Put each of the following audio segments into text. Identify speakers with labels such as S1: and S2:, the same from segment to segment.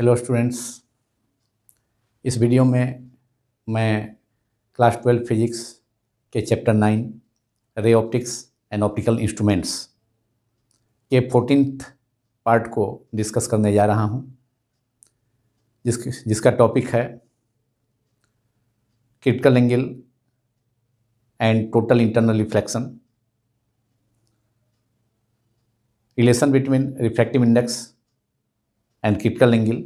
S1: Hello students इस video में मैं क्लास ट्वेल्व फिजिक्स के chapter nine ray optics and optical instruments के फोर्टीनथ पार्ट को डिस्कस करने जा रहा हूं जिस जिसका टॉपिक है critical angle and total internal reflection relation between refractive index and critical angle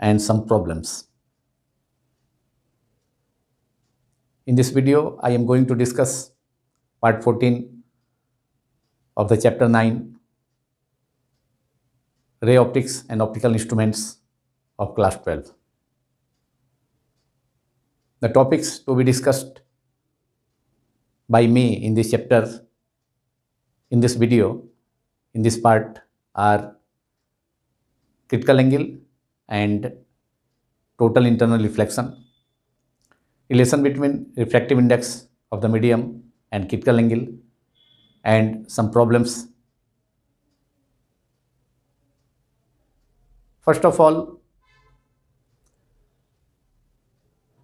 S1: and some problems. In this video, I am going to discuss part 14 of the chapter 9, Ray Optics and Optical Instruments of class 12. The topics to be discussed by me in this chapter, in this video, in this part are critical angle and total internal reflection relation between refractive index of the medium and critical angle and some problems first of all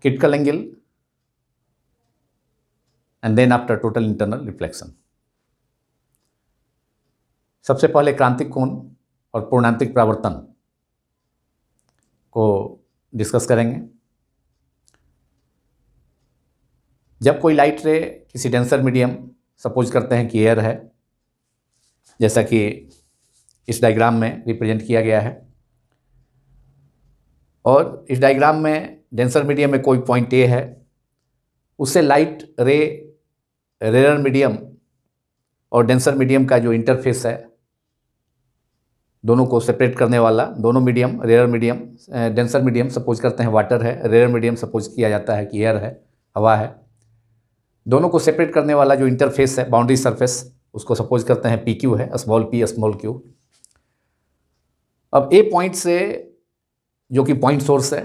S1: critical angle and then after total internal reflection सबसे पहले क्रांतिक कोण और पूर्णांतिक प्रावर्तन को discuss करेंगे जब कोई light रे किसी डेंसर मीडियम सपोज करते हैं कि एयर है जैसा कि इस डायग्राम में रिप्रेजेंट किया गया है और इस डायग्राम में डेंसर मीडियम में कोई पॉइंट ए है उससे लाइट रे रेयर मीडियम और डेंसर मीडियम का जो इंटरफेस है दोनों को सेपरेट करने वाला दोनों medium rare medium denser medium suppose करते हैं वाटर है रेयर मीडियम सपोज किया जाता है कि एयर है हवा है दोनों को सेपरेट करने वाला जो इंटरफेस है बाउंड्री सरफेस उसको सपोज करते हैं पी क्यू है स्मॉल पी स्मॉल क्यू अब ए पॉइंट से जो कि पॉइंट सोर्स है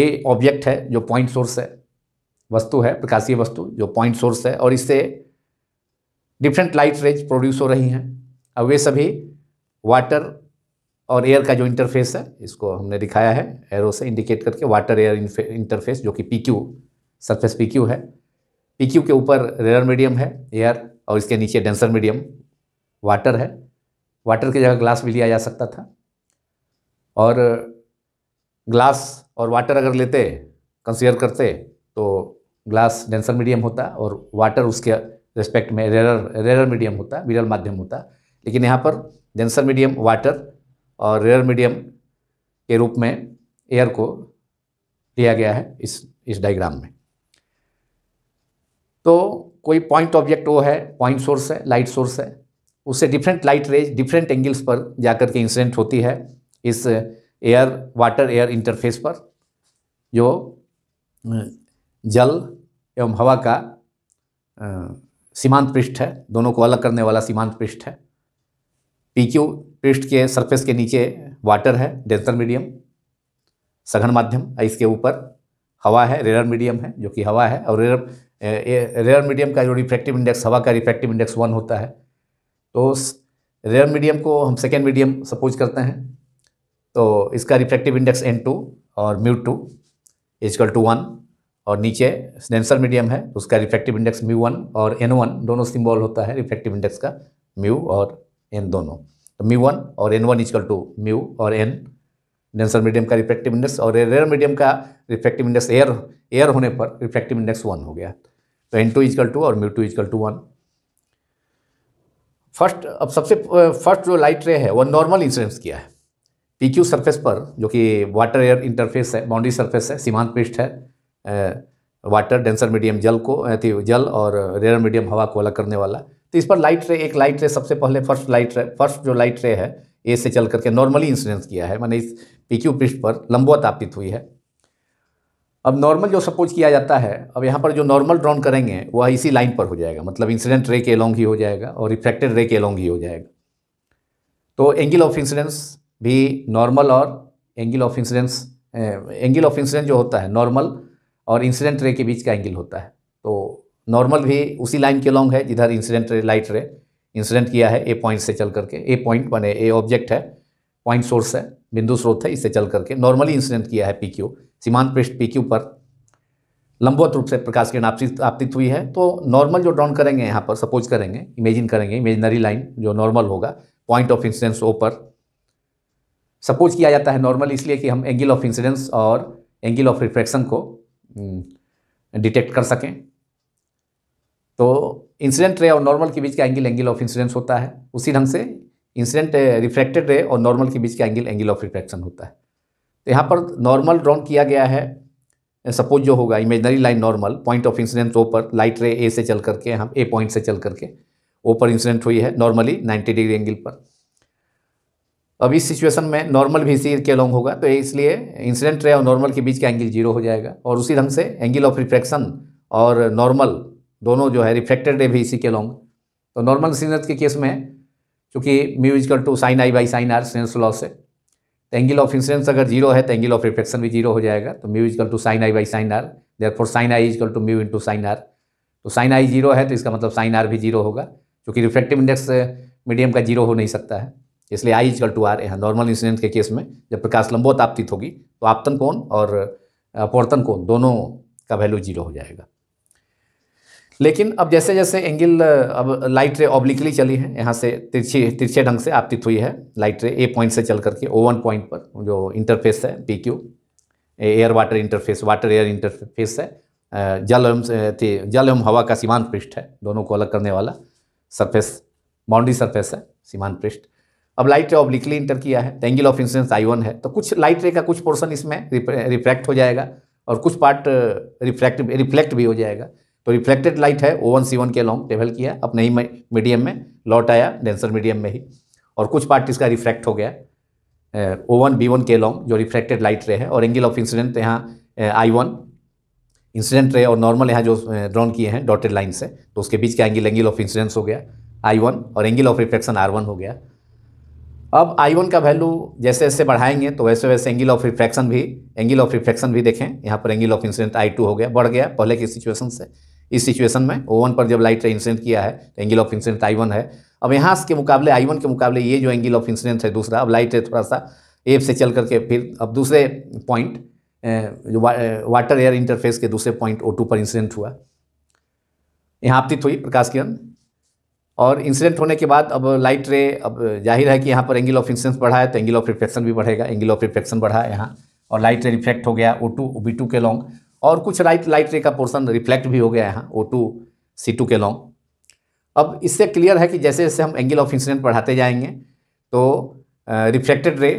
S1: ए ऑब्जेक्ट है जो पॉइंट सोर्स है वस्तु है प्रकाशीय वस्तु जो पॉइंट सोर्स है और इससे डिफरेंट लाइट रेज प्रोड्यूस हो रही हैं अब वे सभी वाटर और एयर का जो इंटरफेस है इसको हमने दिखाया है एरो से इंडिकेट करके वाटर एयर इंटरफेस जो कि P Q surface P Q है पी क्यू के ऊपर रेयर मीडियम है एयर और इसके नीचे डेंसर मीडियम वाटर है वाटर की जगह ग्लास भी लिया जा सकता था और ग्लास और वाटर अगर लेते कंसीडर करते तो ग्लास डेंसर मीडियम होता और वाटर उसके रिस्पेक्ट में रेयर रेयर मीडियम होता विरल माध्यम होता लेकिन यहाँ पर डेंसर मीडियम वाटर और रेयर मीडियम के रूप में एयर को लिया गया है इस इस डायग्राम में तो कोई पॉइंट ऑब्जेक्ट वो है पॉइंट सोर्स है लाइट सोर्स है उससे different light rays different angles पर जाकर के इंसिडेंट होती है इस एयर वाटर एयर इंटरफेस पर जो जल एवं हवा का सीमांत पृष्ठ है दोनों को अलग करने वाला सीमांत पृष्ठ है पी क्यू पृष्ठ के सरफेस के नीचे वाटर है डेंसर मीडियम सघन माध्यम इसके ऊपर हवा है रेयर मीडियम है जो कि हवा है और रेयर रेयर मीडियम का जो रिफ्रैक्टिव इंडेक्स हवा का रिफ्रैक्टिव इंडेक्स वन होता है तो रेयर मीडियम को हम सेकेंड मीडियम सपोज करते हैं तो इसका रिफ्रैक्टिव इंडेक्स एन टू और mu two is equal to one और नीचे डेंसर मीडियम है उसका रिफ्रैक्टिव इंडेक्स म्यू वन और एन वन दोनों सिम्बॉल होता है रिफ्रैक्टिव इंडेक्स का म्यू और एन दोनों तो म्यू वन और N one is equal to mu और एन डेंसर मीडियम का रिफ्लेक्टिव इंडेक्स और रेयर मीडियम का रिफ्लेक्टिव इंडेक्स एयर एयर होने पर रिफ्लेक्टिव इंडेक्स वन हो गया तो एन टू इजकल टू और mu two is equal to one first अब सबसे फर्स्ट जो लाइट रे है वो नॉर्मल इंसिडेंस किया है पी क्यू सरफेस पर जो कि वाटर एयर इंटरफेस है बाउंड्री सरफेस है सीमांत पृष्ठ है वाटर डेंसर मीडियम जल को जल और रेयर मीडियम हवा को अलग करने वाला तो इस पर लाइट रे एक लाइट रे सबसे पहले फर्स्ट लाइट रे फर्स्ट जो लाइट रे है ए से चल करके नॉर्मली इंसिडेंस किया है मैंने इस पी क्यू पृष्ठ पर लंबवत तापित हुई है अब नॉर्मल जो सपोज किया जाता है अब यहाँ पर जो नॉर्मल ड्रॉन करेंगे वह इसी लाइन पर हो जाएगा मतलब इंसिडेंट रे के अलोंग ही हो जाएगा और रिफ्रैक्टेड रे के अलोंग ही हो जाएगा तो एंगल ऑफ इंसिडेंस भी नॉर्मल और angle of incidence angle of incidence जो होता है नॉर्मल और इंसिडेंट रे के बीच का एंगल होता है तो नॉर्मल भी उसी लाइन के लॉन्ग है जिधर incident ray light ray incident किया है ए पॉइंट से चल करके ए पॉइंट बने ए ऑब्जेक्ट है पॉइंट सोर्स है बिंदु स्रोत है इससे चल करके नॉर्मली इंसिडेंट किया है पी क्यू सीमांत पृष्ठ पी क्यू पर लंबवत रूप से प्रकाश किरण आपतित हुई है तो नॉर्मल जो ड्रॉन करेंगे यहाँ पर सपोज करेंगे इमेजिन करेंगे इमेजनरी लाइन जो नॉर्मल होगा पॉइंट ऑफ इंसिडेंस ओ पर सपोज किया जाता है नॉर्मल इसलिए कि हम एंगल ऑफ इंसिडेंस और एंगल ऑफ रिफ्रैक्शन को डिटेक्ट हम्म, कर सकें तो इंसिडेंट रे और नॉर्मल के बीच का एंगल एंगल ऑफ इंसिडेंस होता है उसी ढंग से इंसिडेंट रिफ्रैक्टेड रे और नॉर्मल के बीच का एंगल एंगल ऑफ रिफ्रैक्शन होता है तो यहाँ पर नॉर्मल ड्रॉन किया गया है सपोज जो होगा imaginary line normal point of incidence O पर लाइट रे ए से चल करके हम ए पॉइंट से चल करके ओ पर इंसिडेंट हुई है नॉर्मली 90 डिग्री एंगल पर अब इस सिचुएशन में नॉर्मल भी इसी के लॉन्ग होगा तो इसलिए इंसिडेंट रे और नॉर्मल के बीच का एंगल जीरो हो जाएगा और उसी ढंग से एंगल ऑफ रिफ्रैक्शन और नॉर्मल दोनों जो है रिफ्लेक्टेड रे भी इसी के लॉन्ग तो नॉर्मल सिग्नस के केस में चूंकि mu is equal to sine I by sine R Snell's law है तो एंगल ऑफ इंसिडेंस अगर जीरो है तो एंगल ऑफ रिफ्लेक्शन भी जीरो हो जाएगा तो mu is equal to sine I by sine R therefore sine I is equal to mu into sine R तो साइन आई जीरो है तो इसका मतलब साइन आर भी जीरो होगा क्योंकि रिफ्लेक्टिव इंडेक्स मीडियम का जीरो हो नहीं सकता है इसलिए आई इजकल टू आर यहाँ नॉर्मल इंसिडेंट के केस में जब प्रकाश लंबोत आपतित होगी तो आपतन कोण और अपवर्तन कोण दोनों का वैल्यू जीरो हो जाएगा लेकिन अब जैसे जैसे एंगल अब लाइट रे ऑब्लिकली चली है यहाँ से तिरछी तिरछे ढंग से आपतित हुई है लाइट रे ए पॉइंट से चल करके ओ वन पॉइंट पर जो इंटरफेस है P Q air water interface water air interface है जल एवं जल एवं हवा का सीमांत पृष्ठ है दोनों को अलग करने वाला सरफेस बाउंड्री सरफेस है सीमांत पृष्ठ अब लाइट रे ऑब्लिकली इंटर किया है तो angle of incidence I one है तो कुछ लाइट रे का कुछ पोर्सन इसमें रिफ्रैक्ट हो जाएगा और कुछ पार्ट रिफ्रैक्ट रिफ्लेक्ट भी हो जाएगा तो रिफ्लेक्टेड लाइट है ओ वन सी वन के लॉन्ग ट्रेवल किया अपने ही मीडियम में लौट आया डेंसर मीडियम में ही और कुछ पार्ट इसका रिफ्रैक्ट हो गया ओ वन बी वन के लॉन्ग जो रिफ्रैक्टेड लाइट रहे और एंगल ऑफ इंसिडेंट यहाँ आई वन इंसिडेंट रहे और नॉर्मल यहाँ जो ड्रॉन किए हैं डॉटेड लाइन से तो उसके बीच का एंगल एंगल ऑफ इंसिडेंस हो गया आई वन और angle of reflection R one हो गया अब आई वन का वैल्यू जैसे जैसे बढ़ाएंगे तो वैसे वैसे एंगल ऑफ रिफ्रैक्शन भी एंगल ऑफ रिफ्रैक्शन भी देखें यहाँ पर angle of incident I two हो गया बढ़ गया पहले की सिचुएशन से इस सिचुएशन में ओ पर जब लाइट इंसिडेंट किया है तो एंगल ऑफ इंसिडेंट आई है अब यहाँ के मुकाबले आई के मुकाबले ये जो एंगल ऑफ इंसिडेंट है दूसरा अब लाइट है थोड़ा सा एफ से चल करके फिर अब दूसरे पॉइंट जो वा, वाटर एयर इंटरफेस के दूसरे पॉइंट ओ टू पर इंसिडेंट हुआ यहाँ आपतित हुई प्रकाश किरण और इंसिडेंट होने के बाद अब लाइट रे अब जाहिर है कि यहाँ पर एंगल ऑफ इंसिडेंस बढ़ा है तो एंगल ऑफ रिफ्लेक्शन भी बढ़ेगा एंगल ऑफ रिफ्लेक्शन बढ़ा है यहाँ और लाइट रे रिफ्लेक्ट हो गया ओ टू बी टू के लॉन्ग और कुछ राइट लाइट रे का पोर्सन रिफ्लेक्ट भी हो गया यहाँ ओ टू सी टू के लॉन्ग अब इससे क्लियर है कि जैसे जैसे हम एंगल ऑफ इंसिडेंट बढ़ाते जाएंगे तो रिफ्लेक्टेड रे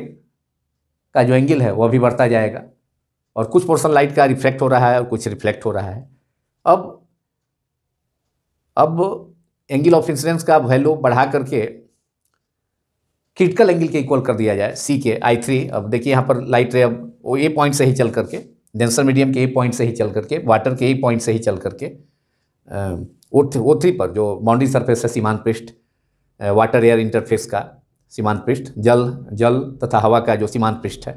S1: का जो एंगल है वह भी बढ़ता जाएगा और कुछ पोर्सन लाइट का रिफ्लेक्ट हो रहा है और कुछ रिफ्लेक्ट हो रहा है अब अब एंगल ऑफ इंसिडेंस का वैल्यू बढ़ा करके क्रिटिकल एंगल के इक्वल कर दिया जाए सी के आई थ्री अब देखिए यहाँ पर लाइट रे अब वो ए पॉइंट से ही चल करके डेंसर मीडियम के ए पॉइंट से ही चल करके वाटर के ए पॉइंट से ही चल करके ओ थ्री पर जो बाउंड्री सरफेस है सीमांत पृष्ठ वाटर एयर इंटरफेस का सीमांत पृष्ठ जल जल तथा हवा का जो सीमांत पृष्ठ है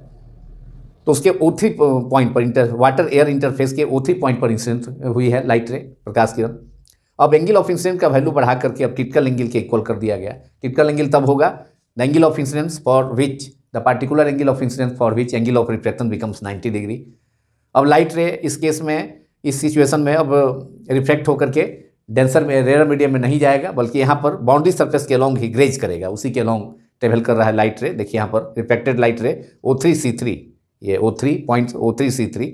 S1: तो उसके ओ थ्री पॉइंट पर इंटर वाटर एयर इंटरफेस के ओ थ्री पॉइंट पर इंसिडेंट हुई है लाइट रे प्रकाश किरण अब एंगल ऑफ इंसिडेंट का वैल्यू बढ़ा करके अब क्रिटिकल एंगल के इक्वल कर दिया गया क्रिटिकल एंगल तब होगा the angle of incidence for which the particular angle of incidence for which angle of reflection becomes ninety degree अब लाइट रे इस केस में इस सिचुएशन में अब रिफ्लेक्ट होकर के डेंसर में रेयर मीडियम में नहीं जाएगा बल्कि यहाँ पर बाउंड्री सरफेस के लॉन्ग ही ग्रेज करेगा उसी के लॉन्ग ट्रेवल कर रहा है लाइट रे देखिए यहाँ पर रिफ्लेक्टेड लाइट रे ओ थ्री सी थ्री ये O three point O three C three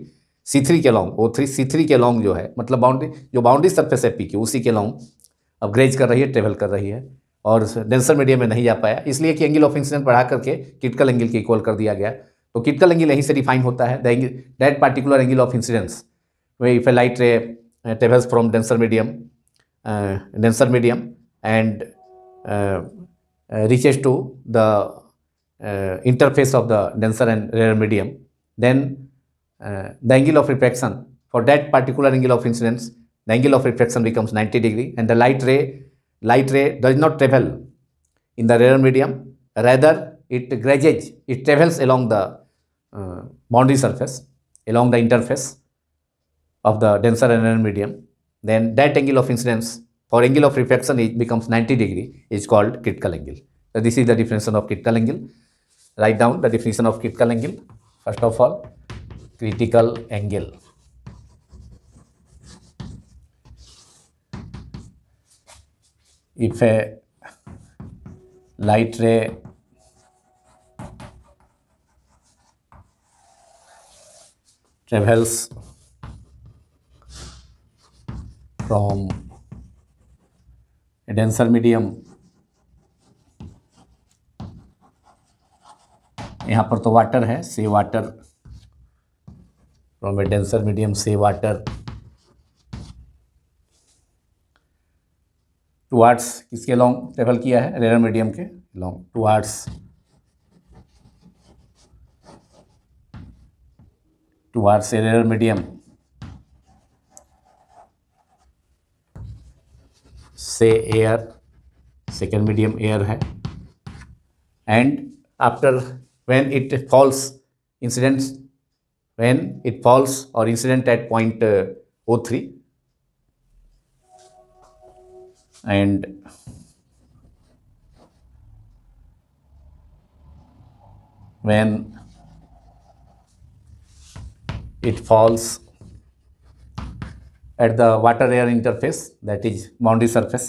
S1: C three के along O three C three के लॉन्ग जो है मतलब बाउंड्री जो बाउंड्री सरफेस है पी की उसी के लॉन्ग अब ग्रेज कर रही है ट्रेवल कर रही है और डेंसर मीडियम में नहीं जा पाया इसलिए कि एंगल ऑफ इंसिडेंट बढ़ा करके क्रिटिकल एंगल के इक्वल कर दिया गया तो क्रिटिकल एंगल यहीं से डिफाइन होता है that particular angle of incidence if a light ray travels from denser medium denser medium and reaches to the interface of the denser and rare medium then the angle of refraction for that particular angle of incidence the angle of refraction becomes 90 degree and the light ray light ray does not travel in the rare medium rather it grazes it travels along the uh, boundary surface along the interface of the denser and medium, then that angle of incidence or angle of refraction it becomes 90 degree is called critical angle. So this is the definition of critical angle. Write down the definition of critical angle. First of all, critical angle. If a light ray travels from a denser medium यहाँ पर तो water है से water from a denser medium से water towards किसके along travel किया है rare medium के along towards towards a rare medium say air second medium air hai and after when it falls incident, when it falls or incident at point uh, 03 and when it falls at the water air interface that is boundary surface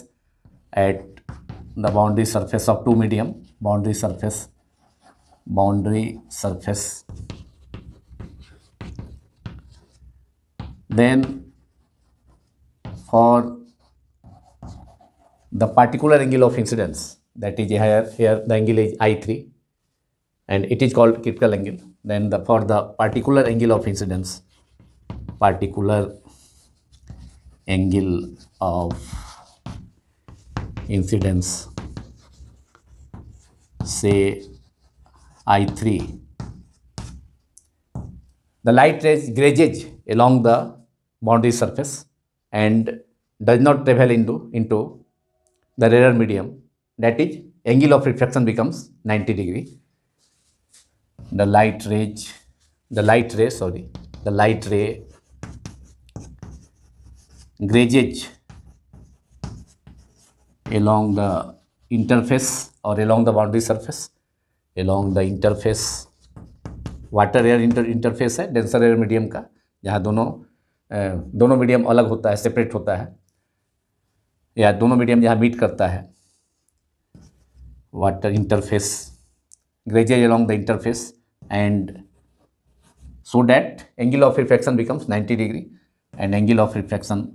S1: at the boundary surface of two medium boundary surface boundary surface then for the particular angle of incidence that is here here the angle is i3 and it is called critical angle then the for the particular angle of incidence particular angle of incidence say I3 the light rays grazes along the boundary surface and does not travel into, into the rarer medium that is angle of refraction becomes 90 degree the light rays the light ray sorry the light ray grazes along the interface or along the boundary surface along the interface water air inter interface है denser air medium का जहाँ दोनों दोनों medium अलग होता है separate होता है या दोनों मीडियम जहाँ मीट करता है water interface grazes along the interface and so that angle of refraction becomes 90 degree and angle of refraction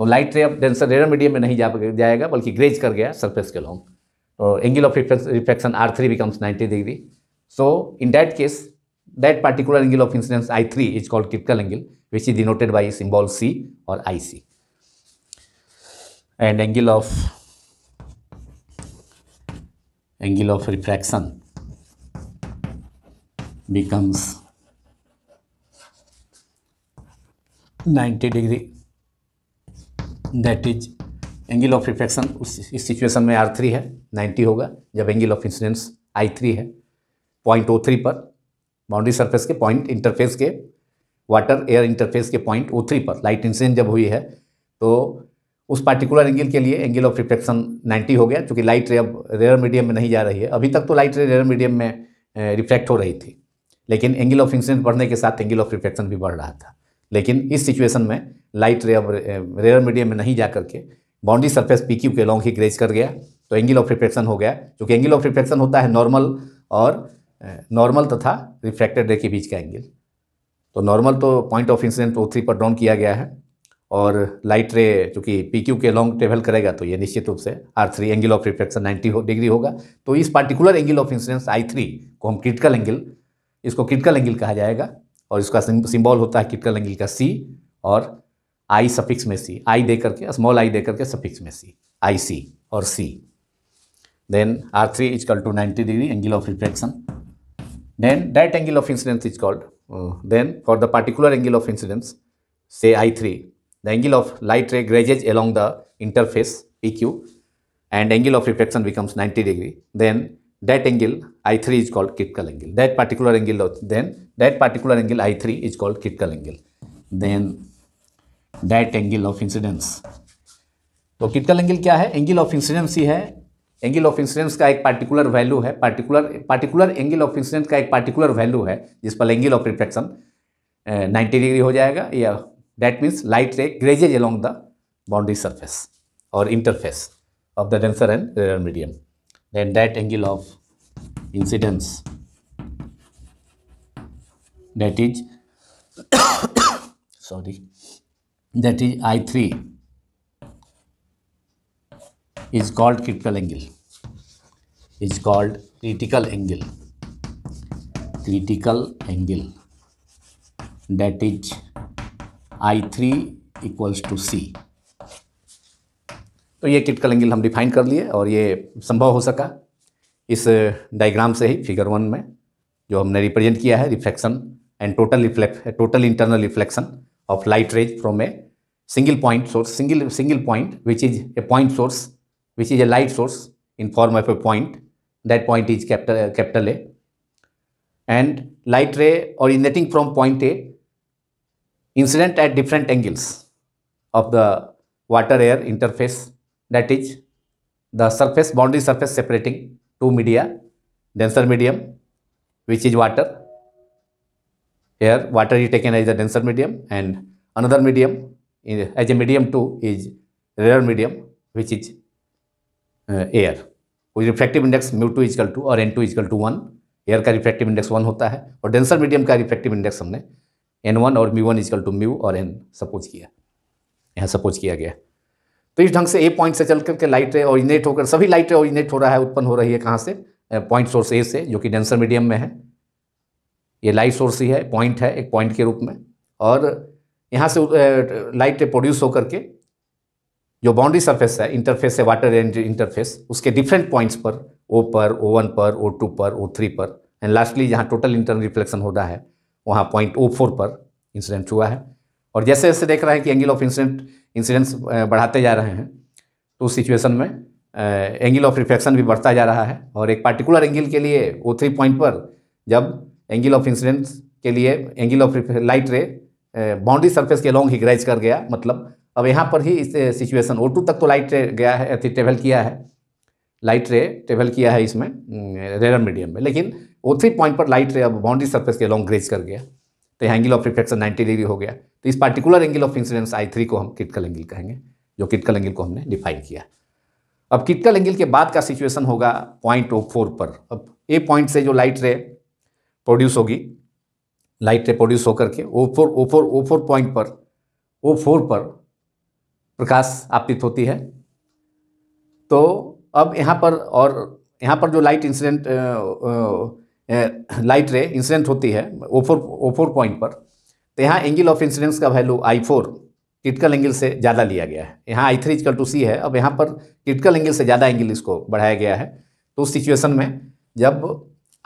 S1: तो लाइट रे अब डेंसर रेयर मीडियम में नहीं जा जाएगा बल्कि ग्रेज कर गया सरफेस के लॉन्ग तो angle of refraction R three becomes 90 degree so in that case that particular angle of incidence I three is called critical angle which is denoted by symbol C और आई C and angle of angle of refraction becomes 90 degree that is angle of reflection उस इस situation में are three है ninety होगा जब angle of incidence I three है point O three पर boundary surface के पॉइंट इंटरफेस के वाटर एयर इंटरफेस के पॉइंट ओ थ्री पर लाइट इंसिडेंट जब हुई है तो उस पार्टिकुलर एंगल के लिए एंगल ऑफ रिफ्लेक्शन नाइन्टी हो गया क्योंकि लाइट रे अब रेयर मीडियम में नहीं जा रही है अभी तक तो लाइट रे रेयर मीडियम में रिफ्लेक्ट हो रही थी लेकिन एंगल ऑफ इंसिडेंट बढ़ने के साथ एंगल ऑफ रिफ्लेक्शन भी बढ़ रहा था लेकिन इस सिचुएशन में लाइट रे रेयर मीडियम में नहीं जा करके बाउंड्री सरफेस पी क्यू के लॉन्ग ही ग्रेज कर गया तो एंगल ऑफ रिफ्लेक्शन हो गया क्योंकि एंगल ऑफ रिफ्लेक्शन होता है नॉर्मल और नॉर्मल eh, तथा रिफ्रैक्टेड रे के बीच का एंगल तो नॉर्मल तो point of incident O three पर डाउन किया गया है और लाइट रे चूँकि पी क्यू के लॉन्ग ट्रेवल करेगा तो ये निश्चित रूप से R three angle of reflection ninety degree होगा तो इस particular angle of incidence I three को हम क्रिटिकल एंगल इसको क्रिटिकल एंगल कहा जाएगा और इसका सिंबल होता है क्रिटिकल एंगल का सी और आई सफिक्स में सी आई दे करके स्मॉल आई दे करके सफिक्स में सी आई सी और C then R three is equal to ninety degree angle of reflection then that angle of incidence is called then for the particular angle of incidence से I three the angle of light ray grazes along the interface P Q and angle of reflection becomes ninety degree then that angle I3 is called critical angle. That particular angle, then that particular angle I3 is called critical angle. Then that angle of incidence. तो critical angle क्या है angle of incidence ही है angle of incidence का एक particular value है particular particular angle of incidence का एक particular value है जिस पर एंगल ऑफ रिफ्लेक्शन 90 डिग्री हो जाएगा या that means light ray grazes along the boundary surface और interface of the denser and rare medium then that angle of incidence that is sorry that is I3 is called critical angle is called critical angle critical angle that is I3 equals to C तो ये critical angle हम define कर लिए और ये संभव हो सका इस डायग्राम से ही फिगर वन में जो हमने रिप्रेजेंट किया है reflection and total reflect total internal reflection of light rays from a single point source single single point which is a point source which is a light source in form of a point that point is capital, capital A and light ray और originating from point A incident at different angles of the water air interface that is the surface boundary surface separating two media denser medium which is water here water is taken as a denser medium and another medium in, as a medium 2 is rarer medium which is uh, air whose refractive index mu 2 equal to और N two is equal to one air का refractive index one होता है और denser medium का refractive index हमने N one और mu one is equal to mu और N suppose किया यहाँ सपोज किया गया तो इस ढंग से ए पॉइंट से चल करके लाइट रे ओरिजिनेट होकर सभी लाइट रे ओरिजिनेट हो रहा है उत्पन्न हो रही है कहाँ से पॉइंट सोर्स ए से जो कि डेंसर मीडियम में है ये लाइट सोर्स ही है पॉइंट है एक पॉइंट के रूप में और यहाँ से लाइट प्रोड्यूस होकर के जो बाउंड्री सरफेस है इंटरफेस है वाटर एंड इंटरफेस उसके डिफरेंट पॉइंट्स पर ओ पर ओ वन पर ओ टू पर ओ थ्री पर एंड लास्टली जहाँ टोटल इंटरनल रिफ्लेक्शन हो रहा है वहाँ पॉइंट ओ फोर पर इंसिडेंट हुआ है और जैसे जैसे देख रहे हैं कि एंगल ऑफ इंसिडेंट इंसिडेंस बढ़ाते जा रहे हैं तो उस सिचुएसन में एंगल ऑफ रिफ्लेक्शन भी बढ़ता जा रहा है और एक पार्टिकुलर एंगल के लिए ओ थ्री पॉइंट पर जब एंगल ऑफ इंसिडेंस के लिए angle of light ray boundary surface के लॉन्ग ग्रेज कर गया मतलब अब यहाँ पर ही इस सिचुएसन ओ टू तक तो लाइट रे गया है ट्रेवल किया है लाइट रे ट्रेवल किया है इसमें रेलर मीडियम में लेकिन ओ थ्री पॉइंट पर लाइट रे अब बाउंड्री सर्फेस के लॉन्ग ग्रेज कर गया तो angle of reflection ninety degree हो गया तो इस particular angle of incidence I three को हम क्रिटिकल एंगल कहेंगे जो क्रिटिकल एंगल को हमने डिफाइन किया अब क्रिटिकल एंगल के बाद का सिचुएशन होगा पॉइंट ओ फोर पर अब ए पॉइंट से जो लाइट रे प्रोड्यूस होगी लाइट रे प्रोड्यूस होकर के O four O four O four point पर ओ फोर पर प्रकाश आपतित होती है तो अब यहाँ पर और यहाँ पर जो light incident light ray incident होती है O four O four point पर तो यहाँ एंगल ऑफ इंसिडेंस का value I four critical angle से ज़्यादा लिया गया है यहाँ I three equal to C है अब यहाँ पर क्रिटिकल एंगल से ज़्यादा एंगल इसको बढ़ाया गया है तो उस सिचुएशन में जब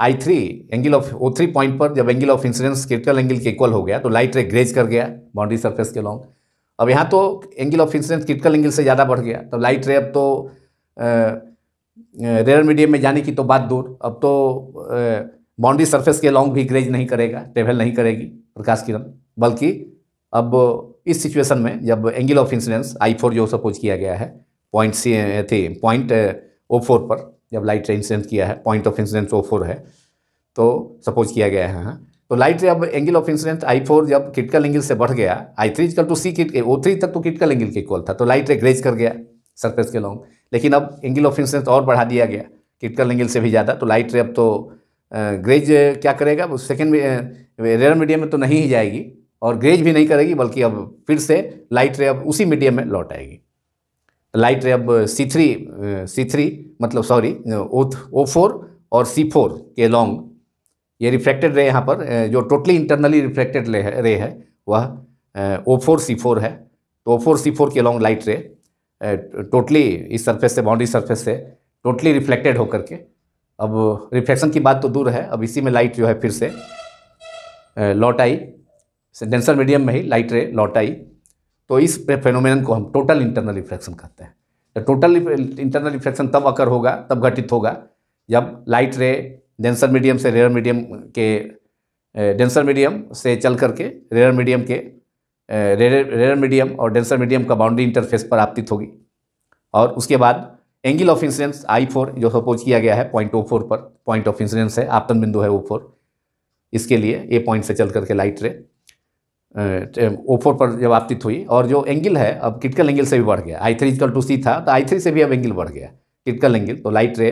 S1: I three angle of O three point पर जब angle of incidence critical angle के इक्वल हो गया तो लाइट रे ग्रेज कर गया बाउंड्री सर्फेस के लॉन्ग अब यहाँ तो angle of incidence critical angle से ज़्यादा बढ़ गया तो लाइट रे अब तो रेयर मीडियम में जाने की तो बात दूर अब तो बाउंड्री सरफेस के लॉन्ग भी ग्रेज नहीं करेगा ट्रेवल नहीं करेगी प्रकाश किरण बल्कि अब इस सिचुएशन में जब angle of incidence I four जो सपोज किया गया है पॉइंट सी थे पॉइंट ओ फोर पर जब लाइट रे इंसिडेंट किया है point of incidence O four है तो सपोज किया गया है हाँ तो लाइट रे अब angle of incidence I four जब क्रिटिकल एंगल से बढ़ गया I three equal to C के ओ थ्री तक तो क्रिटिकल एंगल के इक्वल था तो लाइट रे ग्रेज कर गया सरफेस के लॉन्ग लेकिन अब एंगल ऑफ इंसिडेंस और बढ़ा दिया गया क्रिटिकल एंगल से भी ज़्यादा तो लाइट रे अब तो ग्रेज क्या करेगा सेकेंड रेयर मीडियम में तो नहीं ही जाएगी और ग्रेज भी नहीं करेगी बल्कि अब फिर से लाइट रे अब उसी मीडियम में लौट आएगी लाइट रे अब सी थ्री सी थ्री मतलब सॉरी ओ ओ फोर और सी फोर के लॉन्ग ये रिफ्रैक्टेड रे यहाँ पर जो टोटली इंटरनली रिफ्रैक्टेड रे है वह ओ फोर सी फोर है तो ओ फोर सी फोर के लॉन्ग लाइट रे टोटली इस सरफेस से बाउंड्री सरफेस से टोटली रिफ्लेक्टेड होकर के अब रिफ्लेक्शन की बात तो दूर है अब इसी में लाइट जो है फिर से लौट आई डेंसर मीडियम में ही लाइट रे लौट आई तो इस फेनोमेन को हम टोटल इंटरनल रिफ्लेक्शन कहते हैं तो टोटल इंटरनल रिफ्लेक्शन तब अकर होगा तब घटित होगा जब लाइट रे डेंसर मीडियम से रेयर मीडियम के डेंसर मीडियम से चल करके रेयर मीडियम के रेयर रेयर मीडियम और डेंसर मीडियम का बाउंड्री इंटरफेस पर आपतित होगी और उसके बाद angle of incidence I four जो सपोज किया गया है पॉइंट ओ फोर पर पॉइंट ऑफ इंसिडेंस है आपतन बिंदु है ओ फोर इसके लिए ए पॉइंट से चल करके लाइट रे ओ पर जब आपतित हुई और जो एंगल है अब क्रिटिकल एंगल से भी बढ़ गया I three equal to C था तो आई थ्री से भी अब एंगल बढ़ गया क्रिटिकल एंगल तो लाइट रे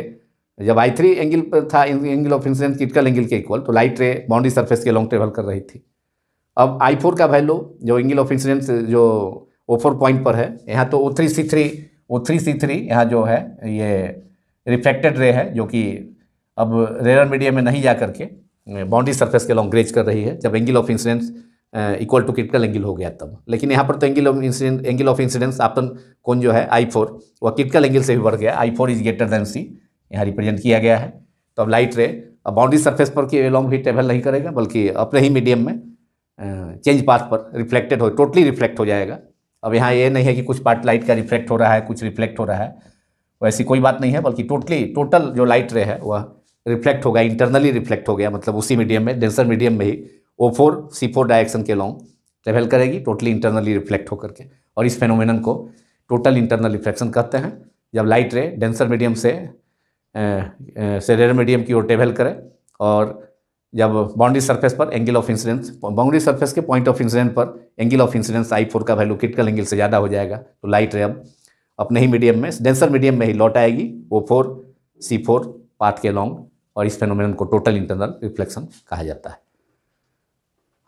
S1: जब आई थ्री एंगल पर था angle of incidence critical angle के इक्वल तो लाइट रे बाउंड्री सरफेस के लॉन्ग ट्रेवल कर रही थी अब आई फोर का वैल्यू जो एंगल ऑफ इंसिडेंस जो ओ फोर पॉइंट पर है यहाँ तो O three C three O three C three यहाँ जो है ये रिफ्लेक्टेड रे है जो कि अब रेयर मीडिया में नहीं जा करके बाउंड्री सरफेस के लॉन्ग ग्रेज कर रही है जब angle of incidence equal to critical angle हो गया तब लेकिन यहाँ पर तो angle of incident angle of incidence आपतन कौन जो है आई फोर वह क्रिटिकल एंगल से भी बढ़ गया I four is greater than C यहाँ रिप्रेजेंट किया गया है तो अब लाइट रे अब बाउंड्री सरफेस पर कि लॉन्ग भी ट्रेवल नहीं करेगा बल्कि अपने ही मीडियम में चेंज पाथ पर रिफ्लेक्टेड हो टोटली रिफ्लेक्ट हो जाएगा अब यहाँ ये नहीं है कि कुछ पार्ट लाइट का रिफ्लेक्ट हो रहा है कुछ रिफ्लेक्ट हो रहा है वैसी कोई बात नहीं है बल्कि टोटली टोटल जो लाइट रे है वह रिफ्लेक्ट होगा इंटरनली रिफ्लेक्ट हो गया मतलब उसी मीडियम में डेंसर मीडियम में ही O four C four direction के लॉन्ग ट्रेवल करेगी टोटली इंटरनली रिफ्लेक्ट होकर के और इस फेनोमेनन को टोटल इंटरनल रिफ्लेक्शन कहते हैं जब लाइट रे डेंसर मीडियम से से रेयर मीडियम की ओर ट्रेवल करे और जब बाउंड्री सरफेस पर angle of incidence boundary surface के पॉइंट ऑफ इंसिडेंट पर angle of incidence I four का वैल्यू क्रिटिकल एंगल से ज़्यादा हो जाएगा तो लाइट रे अब अपने ही मीडियम में डेंसर मीडियम में ही लौट आएगी O four C four path के लॉन्ग और इस फेनोमिन को टोटल इंटरनल रिफ्लेक्शन कहा जाता है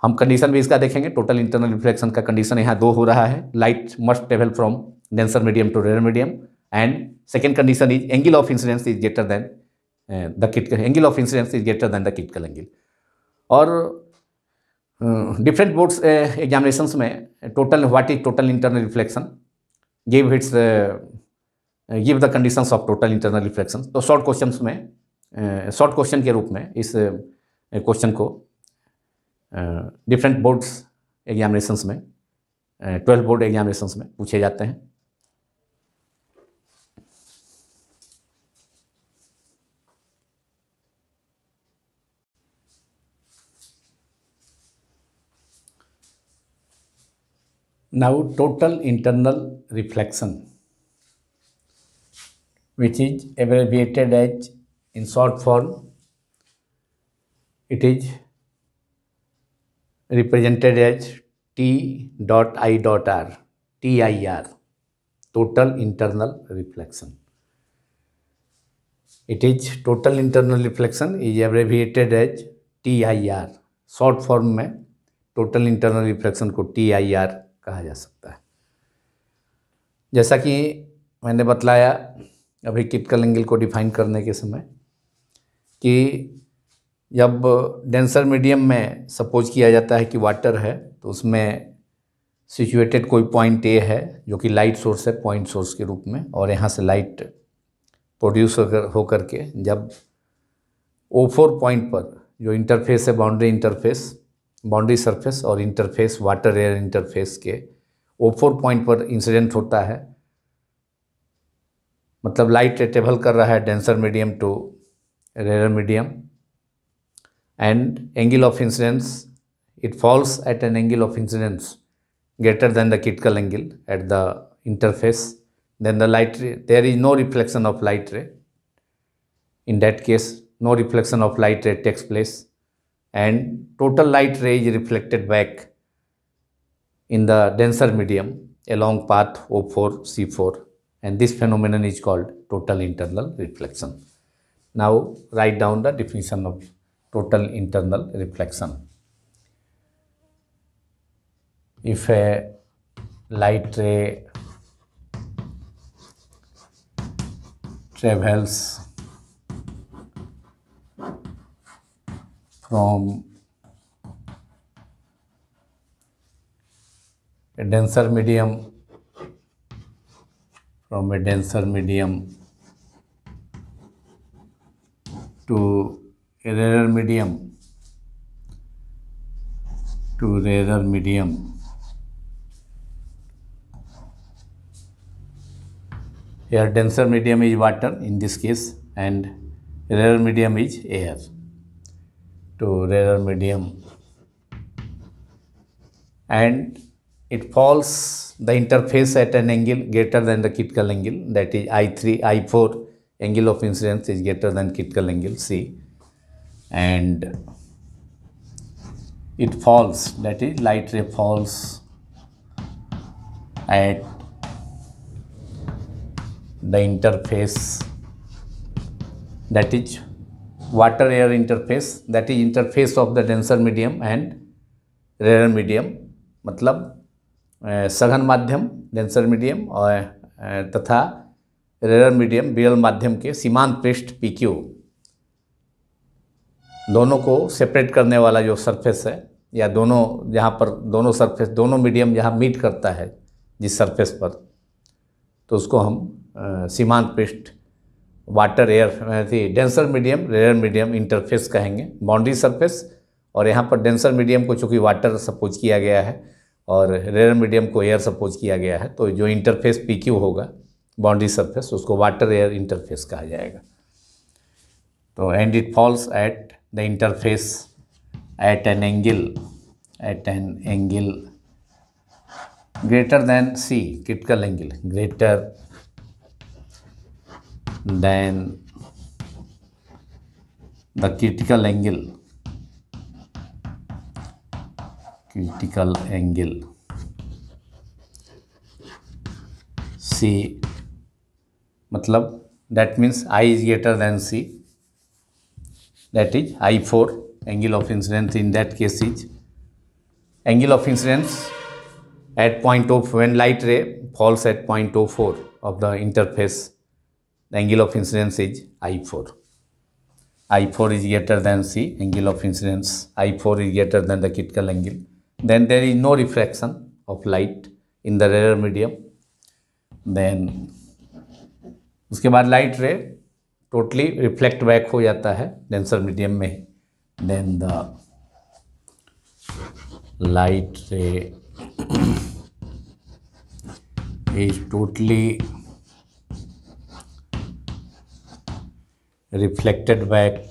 S1: हम कंडीशन भी इसका देखेंगे टोटल इंटरनल रिफ्लेक्शन का कंडीशन यहाँ दो हो रहा है light must travel from denser medium to rare medium and second condition is angle of incidence is greater than the किट angle of incidence is greater than the critical angle और different boards examination में total what is total internal reflection give its give the conditions of total internal reflection तो short question में short uh, question के रूप में इस question uh, eh, को different boards examinations में ट्वेल्थ बोर्ड एग्जामिनेशंस में पूछे जाते हैं now total internal reflection which is abbreviated as in short form it is represented as T dot I dot R, TIR, total internal reflection. It is total internal reflection is abbreviated as TIR. Short form में total internal reflection को T I R कहा जा सकता है जैसा कि मैंने बतलाया अभी किटकल एंगल को डिफाइन करने के समय कि जब डेंसर मीडियम में सपोज किया जाता है कि वाटर है तो उसमें सिचुएटेड कोई पॉइंट ए है जो कि लाइट सोर्स है पॉइंट सोर्स के रूप में और यहाँ से लाइट प्रोड्यूस होकर होकर के जब ओ फोर पॉइंट पर जो इंटरफेस है बाउंड्री इंटरफेस बाउंड्री सरफेस और इंटरफेस वाटर एयर इंटरफेस के ओ फोर पॉइंट पर इंसिडेंट होता है मतलब लाइट ट्रेवल कर रहा है denser medium to rare medium and angle of incidence, it falls at an angle of incidence greater than the critical angle at the interface, then the light ray, there is no reflection of light ray. In that case, no reflection of light ray takes place and total light ray is reflected back in the denser medium along path O4, C4 and this phenomenon is called total internal reflection. Now write down the definition of total internal reflection. If a light ray travels from a denser medium from a denser medium to a rarer medium to rarer medium. Here denser medium is water in this case and rarer medium is air to rarer medium and it falls the interface at an angle greater than the critical angle that is I3, I4 angle of incidence is greater than critical angle C and it falls that is light ray falls at the interface that is water air interface that is interface of the denser medium and rarer medium मतलब सघन माध्यम denser medium और तथा rare medium बिरल माध्यम के सीमांत पृष्ठ P Q दोनों को सेपरेट करने वाला जो सरफेस है या दोनों जहाँ पर दोनों सरफेस दोनों मीडियम जहाँ मीट करता है जिस सरफेस पर तो उसको हम सीमांत पृष्ठ वाटर एयर थी denser medium rare medium interface कहेंगे बाउंड्री सरफेस और यहाँ पर डेंसर मीडियम को चूँकि वाटर सपोज किया गया है और रेयर मीडियम को एयर सपोज किया गया है तो जो इंटरफेस पी क्यू होगा बाउंड्री सरफेस उसको वाटर एयर इंटरफेस कहा जाएगा तो and it falls at the interface at an angle at an angle greater than C critical angle greater than the critical angle critical angle C मतलब that means I is greater than C that is I4 angle of incidence in that case is angle of incidence at point of when light ray falls at point 0.04 of the interface the angle of incidence is I4 I4 is greater than C angle of incidence I4 is greater than the critical angle then there is no refraction of light in the rarer medium then उसके बाद light ray. Totally reflect back हो जाता है denser medium में then the light ray is totally reflected back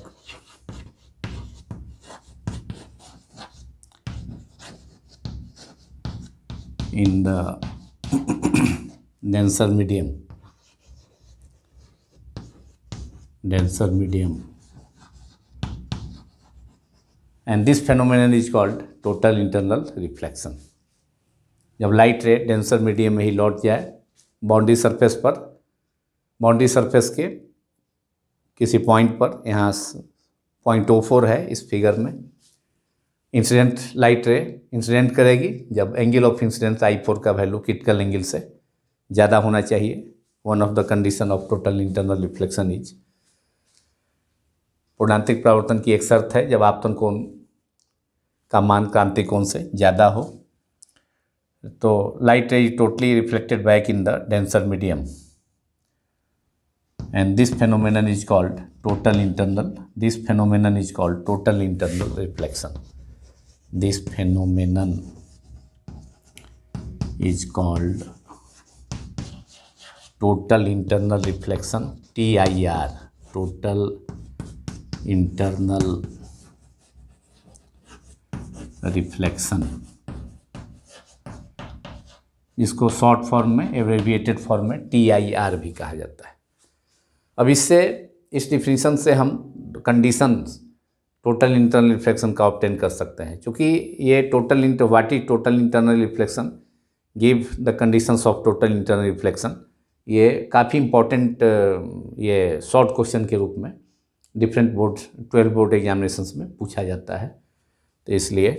S1: in the denser medium denser medium and this phenomenon is called total internal reflection जब light ray denser medium में ही लौट जाए boundary surface पर बाउंड्री surface के किसी point पर यहाँ पॉइंट ओ फोर है इस फिगर में इंसिडेंट लाइट रे इंसिडेंट करेगी जब angle of incident I four का वैल्यू क्रिटिकल एंगल से ज़्यादा होना चाहिए one of the condition of total internal reflection is पूर्णांतिक प्रवर्तन की एक शर्त है जब आपतन तो कोण का मान क्रांतिक कोण से ज़्यादा हो तो light is totally reflected back in the denser medium and this phenomenon is called total internal this phenomenon is called total internal reflection this phenomenon is called total internal reflection T I R total internal reflection इसको short form में abbreviated form में T I R भी कहा जाता है अब इससे इस डिफिनीसन से हम कंडीशन टोटल इंटरनल रिफ्लेक्शन का ऑप्टेन कर सकते हैं क्योंकि ये total inter what is total internal reflection give the conditions of total internal reflection ये काफ़ी इम्पोर्टेंट ये शॉर्ट क्वेश्चन के रूप में different board twelve board examinations में पूछा जाता है तो इसलिए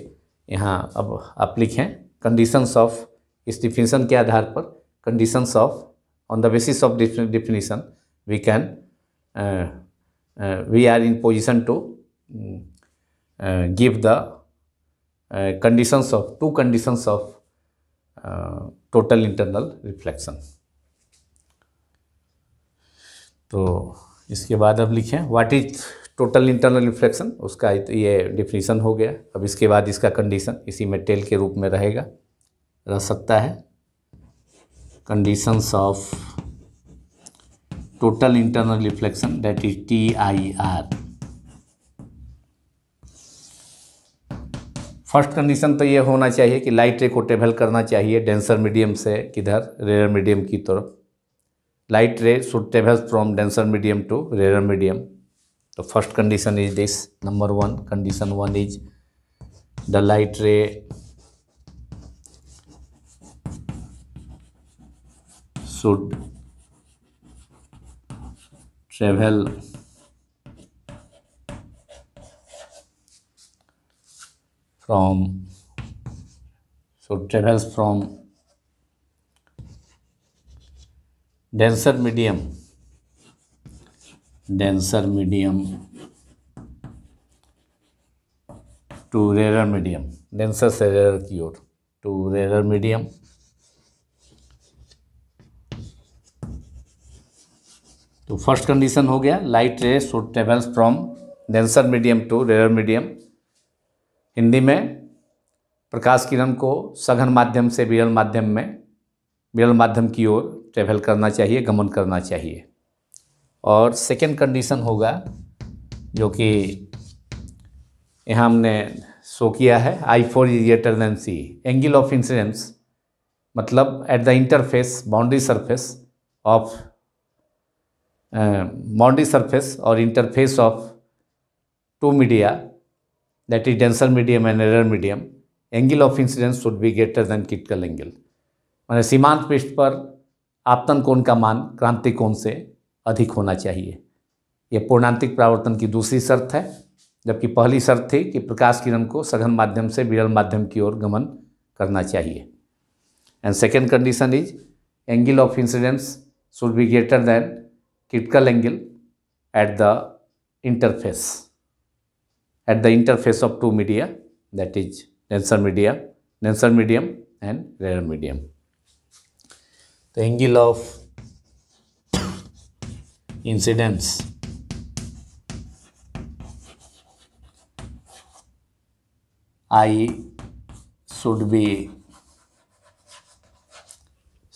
S1: यहाँ अब आप लिखें कंडीशंस ऑफ इस डिफिनीसन के आधार पर conditions of on the basis of definition we can we are in position to give the conditions of two conditions of total internal reflection तो So, इसके बाद अब लिखें what is total internal reflection उसका ये डिफिनीसन हो गया अब इसके बाद इसका कंडीशन इसी में टेल के रूप में रहेगा रह सकता है conditions of total internal reflection that is T I R first condition तो ये होना चाहिए कि लाइट रे को ट्रेवल करना चाहिए डेंसर मीडियम से किधर रेयर मीडियम की तरफ light ray should travel from denser medium to rarer medium. The first condition is this. Number one, condition one is the light ray should travel from so travels from denser medium denser medium to rare medium डेंसर से rare की ओर to rare medium तो first condition हो गया light ray should travels from denser medium to rare medium Hindi में प्रकाश किरण को सघन माध्यम से विरल माध्यम में विरल माध्यम की ओर ट्रेवल करना चाहिए गमन करना चाहिए और सेकेंड कंडीशन होगा जो कि यहाँ हमने शो किया है आई four is greater than c angle of incidence मतलब at the interface boundary surface of boundary surface और interface of two media that is denser medium and rarer medium angle of incidence should be greater than critical angle मैंने सीमांत पृष्ठ पर आपतन कोण का मान क्रांति कोण से अधिक होना चाहिए यह पूर्णांतिक प्रावर्तन की दूसरी शर्त है जबकि पहली शर्त थी कि प्रकाश किरण को सघन माध्यम से विरल माध्यम की ओर गमन करना चाहिए and second condition is angle of incidence should be greater than critical angle at the interface at the interface of two media that is denser media denser medium and rare medium the angle of incidence I should be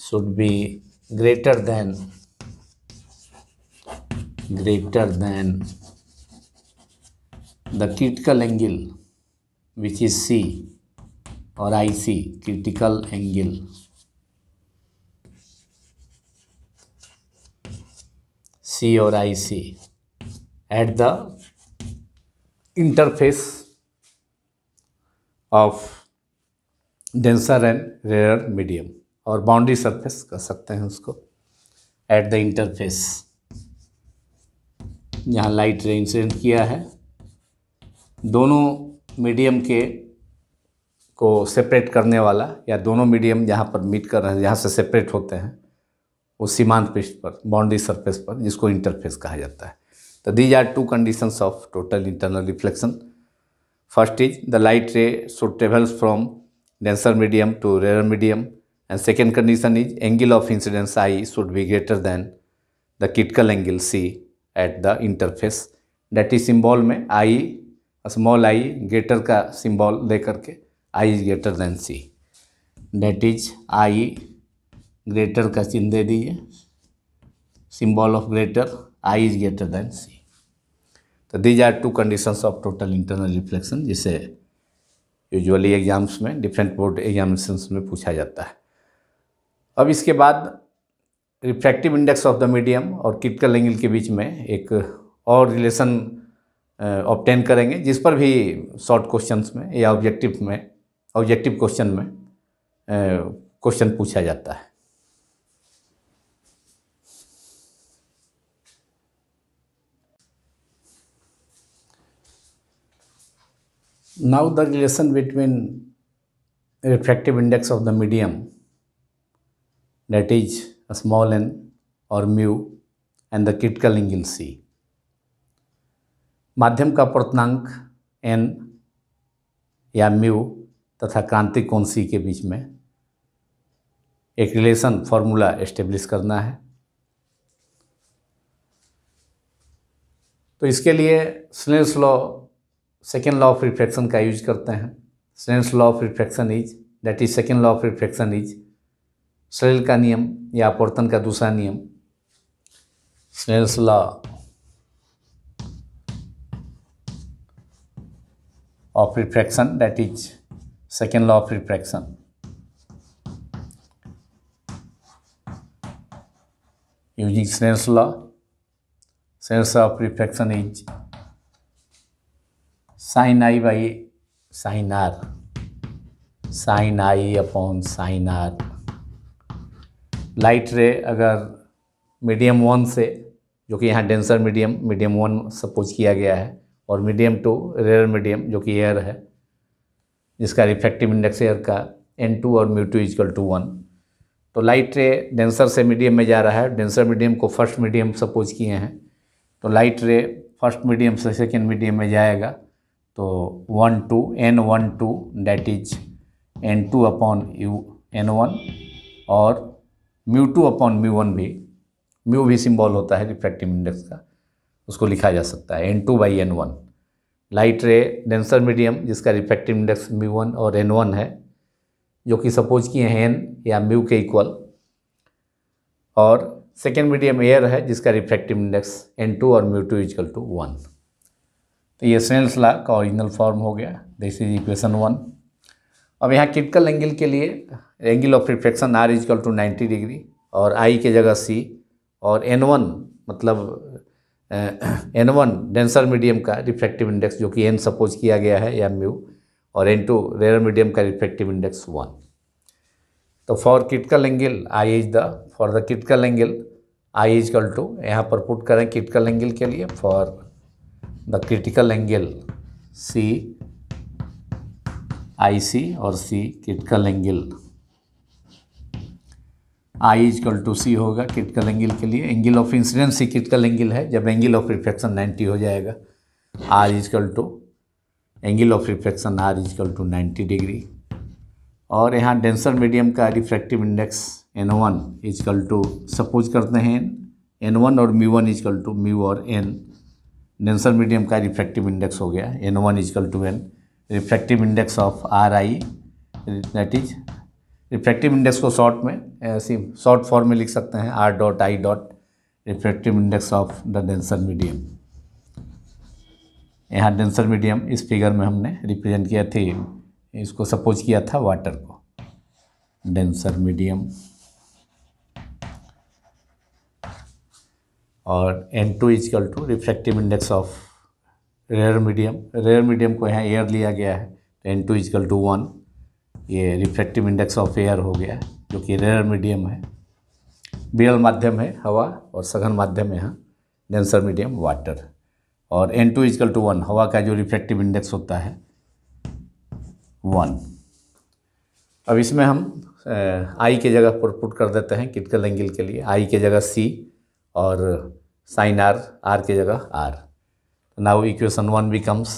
S1: should be greater than greater than the critical angle which is C or IC critical angle c और आई c at the interface of denser and rare medium और boundary surface कर सकते हैं उसको at the interface यहाँ light ray incident किया है दोनों मीडियम के को सेपरेट करने वाला या दोनों मीडियम जहाँ पर मीट कर रहे हैं जहाँ से सेपरेट होते हैं वो सीमांत पृष्ठ पर बाउंड्री सरफेस पर जिसको इंटरफेस कहा जाता है तो these are two conditions of total internal reflection first is the light ray should travels from denser medium to rare medium and second condition is angle of incidence i should be greater than the critical angle c at the interface that is symbol में i small i greater का symbol लेकर के i is greater than c that is i greater का चिन्ह दे दीजिए symbol of greater i is greater than c तो these are two conditions of total internal reflection जिसे यूजुअली एग्जाम्स में डिफरेंट बोर्ड एग्जामिनेशन में पूछा जाता है अब इसके बाद refractive index of the medium और क्रिटिकल एंगल के बीच में एक और रिलेशन ऑप्टेन करेंगे जिस पर भी शॉर्ट क्वेश्चंस में या ऑब्जेक्टिव में ऑब्जेक्टिव क्वेश्चन में क्वेश्चन पूछा जाता है Now the relation between refractive index of the medium that is a small n or mu and the critical angle C. माध्यम का प्रतनांक n या म्यू तथा क्रांतिक कौन सी के बीच में एक रिलेशन फॉर्मूला एस्टेब्लिश करना है तो इसके लिए Snell's law second law of refraction का यूज करते हैं Snell's law of refraction is that is second law of refraction is Snell का नियम या अपवर्तन का दूसरा नियम Snell's law of refraction that is second law of refraction using Snell's law Snell's of of is sine I by sine r sine i upon sine r light ray अगर medium one से जो कि यहाँ denser medium medium one suppose किया गया है और medium to rare medium जो कि एयर है जिसका रिफ्लेक्टिव इंडेक्स एयर का एन टू और mu two is equal to one तो लाइट रे डेंसर से मीडियम में जा रहा है डेंसर मीडियम को फर्स्ट मीडियम सपोज किए हैं तो लाइट रे फर्स्ट मीडियम से सेकेंड मीडियम में जाएगा तो one two n one two that is n two upon u n one और mu two upon mu one भी म्यू भी सिंबल होता है रिफ्रैक्टिव इंडेक्स का उसको लिखा जा सकता है n two by n one light ray denser medium जिसका रिफ्रैक्टिव इंडेक्स म्यू वन और एन वन है जो कि सपोज किए हैं एन या म्यू के इक्वल और सेकेंड मीडियम एयर है जिसका रिफ्रैक्टिव इंडेक्स एन टू और mu two is equal to one तो ये सेल्स ला का ओरिजिनल फॉर्म हो गया दिस इज इक्वेशन वन अब यहाँ क्रिटिकल एंगल के लिए angle of reflection r is equal to ninety degree और आई के जगह सी और एन वन मतलब एन वन डेंसर मीडियम का रिफ्लेक्टिव इंडेक्स जो कि एन सपोज किया गया है या म्यू और एन टू रेयर मीडियम का रिफ्लेक्टिव इंडेक्स वन तो for critical angle i is the for the critical angle i is equal to यहाँ पर पुट करें क्रिटिकल एंगल के लिए for the critical angle C c or C critical angle I is equal to c होगा critical angle के लिए angle of incidence c critical angle है जब एंगल ऑफ रिफ्लेक्शन 90 हो जाएगा r is equal to angle of reflection r is equal to 90 degree और यहाँ denser medium का refractive index n one is equal to suppose करते हैं एन वन और mu one is equal to mu और एन डेंसर मीडियम का रिफ्रैक्टिव इंडेक्स हो गया n one is equal to n refractive index of r i that is refractive index को short में ऐसे शॉर्ट फॉर्म में लिख सकते हैं r dot i dot refractive index of the denser medium यहाँ डेंसर मीडियम इस फिगर में हमने रिप्रेजेंट किया थे इसको सपोज किया था वाटर को डेंसर मीडियम और N two is equal to refractive index of rare medium rare medium को यहाँ एयर लिया गया है तो n two is equal to one ये रिफ्रैक्टिव इंडेक्स ऑफ एयर हो गया जो कि रेयर मीडियम है बिरल माध्यम है हवा और सघन माध्यम यहाँ डेंसर मीडियम वाटर और N two is equal to one हवा का जो रिफ्रैक्टिव इंडेक्स होता है वन अब इसमें हम आई के जगह पर पुट कर देते हैं क्रिटिकल एंगल के लिए आई के जगह सी और साइन आर आर की जगह r now equation one becomes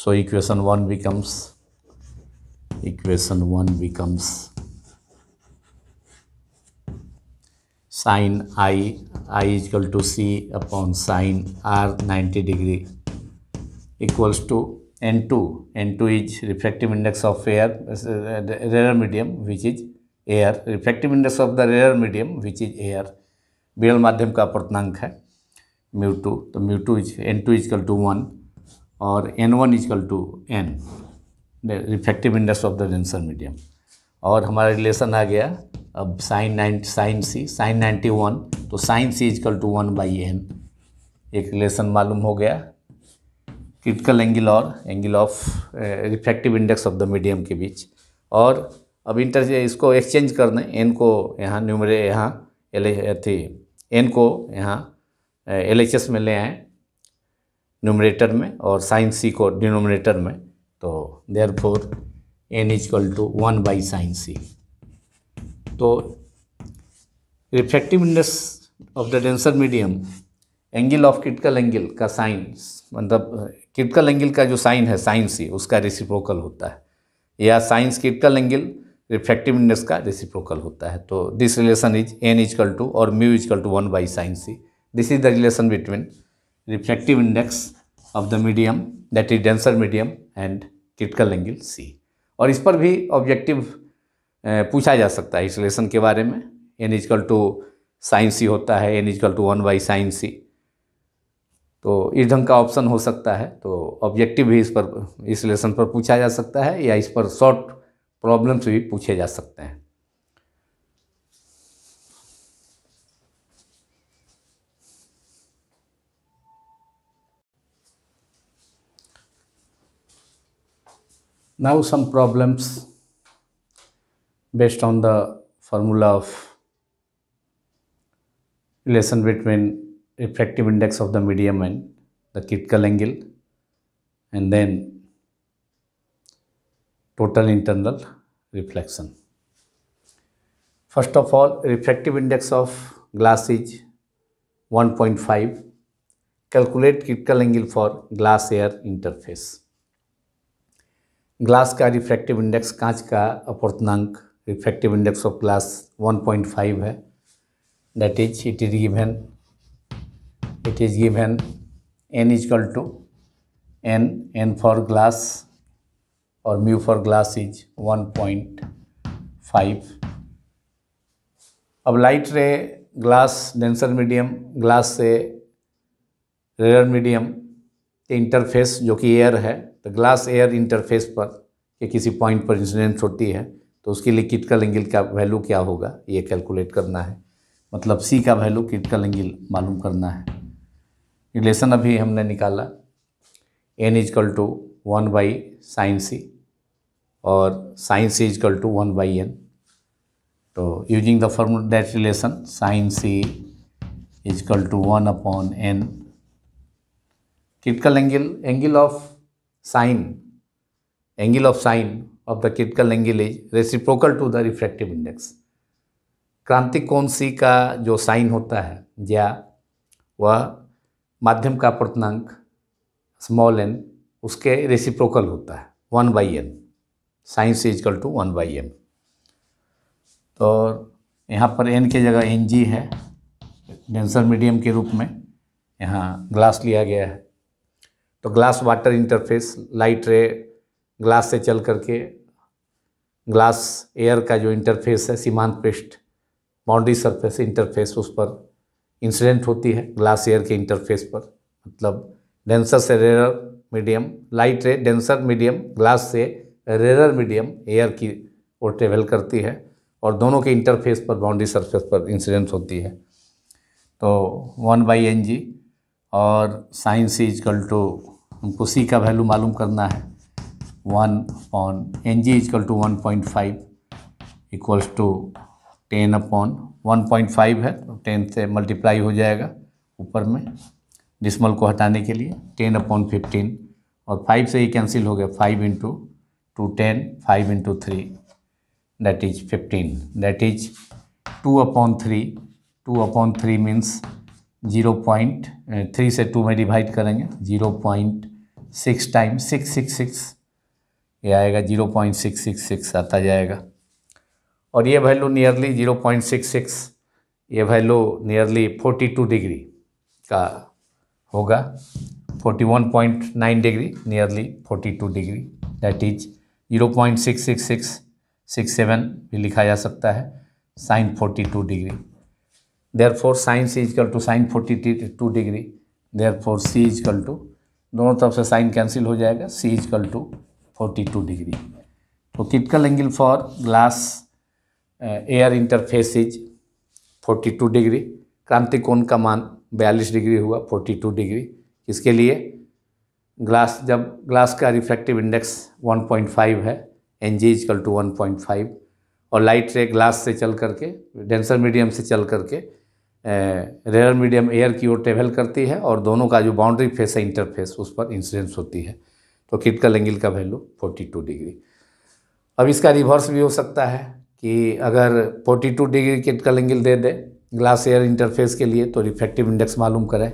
S1: so equation one becomes equation one becomes sine i i is equal to c upon sine r ninety degree equals to n two n two is reflective index of air rare medium which is air reflective index of the rare medium which is air विरल माध्यम का अपर्तनांक है mu two तो mu two is n two is equal to one और N one is equal to n refractive index of the denser medium और हमारा relation आ गया अब sine nine sine c sine ninety one तो sine C is equal to one by n एक relation मालूम हो गया क्रिटिकल एंगल और angle of refractive index of the medium के बीच और अब इंटर इसको एक्सचेंज कर दें एन को यहाँ न्यूमरे यहाँ एल थी एन को यहाँ एल एच एस में ले आए न्यूमरेटर में और साइन सी को डिनोमिनेटर में तो therefore n is equal to one by sine c तो reflectiveness of the denser medium angle of critical angle का साइन मतलब क्रिटिकल एंगल का जो साइन है साइन सी उसका रिसिप्रोकल होता है या sine critical angle refractive index का रेसिप्रोकल होता है तो this relation is n is equal to और mu is equal to one by sine c this is the relation between reflective index of the medium that is denser medium and critical angle c और इस पर भी objective पूछा जा सकता है इस रिलेशन के बारे में n is equal to sine c होता है n is equal to one by sine c तो इस ढंग का ऑप्शन हो सकता है तो ऑब्जेक्टिव भी इस पर इस रिलेशन पर पूछा जा सकता है या इस पर शॉर्ट प्रॉब्लम्स भी पूछे जा सकते हैं now some problems based on the formula of relation between effective index of the medium and the critical angle and then total internal reflection. First of all, refractive index of glass is 1.5. Calculate critical angle for glass air interface. Glass का refractive index कांच का अपवर्तनांक refractive index of glass 1.5 है that is it is given it is given n is equal to n n for glass और glass is one point 1.5 अब light ray glass denser medium glass से rare medium के interface जो कि air है तो glass air interface पर के किसी पॉइंट पर इंसिडेंट होती है तो उसके लिए किटकल एंगल का वैल्यू क्या होगा ये कैलकुलेट करना है मतलब सी का वैल्यू किटकल एंगल मालूम करना है रिलेशन अभी हमने निकाला n is equal to one by sine c और sine c is equal to one by n तो using the formula that relation sine c is equal to one upon n critical angle angle of sine angle of sine of the critical angle is reciprocal to the refractive index क्रांतिक कोण सी का जो sign होता है या वह माध्यम का प्रतनांक स्मॉल एन उसके रेसिप्रोकल होता है one by n sine c is equal to one by m तो यहाँ पर एन के जगह एन जी है डेंसर मीडियम के रूप में यहाँ ग्लास लिया गया है तो glass water interface light ray glass से चल करके ग्लास एयर का जो इंटरफेस है सीमांत पृष्ठ बाउंड्री सरफेस इंटरफेस उस पर इंसिडेंट होती है ग्लास एयर के इंटरफेस पर मतलब डेंसर से rare medium light ray denser medium glass से रेरर मीडियम एयर की ओर ट्रेवल करती है और दोनों के इंटरफेस पर बाउंड्री सरफेस पर इंसिडेंस होती है तो वन बाई एन जी और साइंस इजकल टू हमको सी का वैल्यू मालूम करना है one upon n ji is equal to one point five equals to ten upon one point five है तो टेन से मल्टीप्लाई हो जाएगा ऊपर में डिसमल को हटाने के लिए टेन अपॉन फिफ्टीन और फाइव से ही कैंसिल हो गया five into two ten five into three that is fifteen that is two upon three two upon three means zero point three से टू में डिवाइड करेंगे zero point six time six six six ये आएगा zero point six six six आता जाएगा और ये value nearly zero point six six ये value nearly forty two degree का होगा forty one point nine degree nearly forty two degree that is zero point six six six six seven भी लिखा जा सकता है sine forty two degree therefore sines is equal to sine forty two degree therefore C is equal to दोनों तरफ से sine cancel हो जाएगा C is equal to forty two degree तो critical angle for glass air interface is forty two degree क्रांति कोण का मान बयालीस डिग्री हुआ फोर्टी टू डिग्री इसके लिए ग्लास जब ग्लास का रिफ्रैक्टिव इंडेक्स 1.5 है N ji is equal to one और लाइट रे ग्लास से चल करके डेंसर मीडियम से चल करके रेयर मीडियम एयर की ओर ट्रेवल करती है और दोनों का जो बाउंड्री फेस है इंटरफेस उस पर इंसिडेंस होती है तो क्रिटिकल एंगल का वैल्यू 42 डिग्री अब इसका रिवर्स भी हो सकता है कि अगर 42 डिग्री क्रिटिकल एंगल दे दे ग्लास एयर इंटरफेस के लिए तो रिफेक्टिव इंडेक्स मालूम करें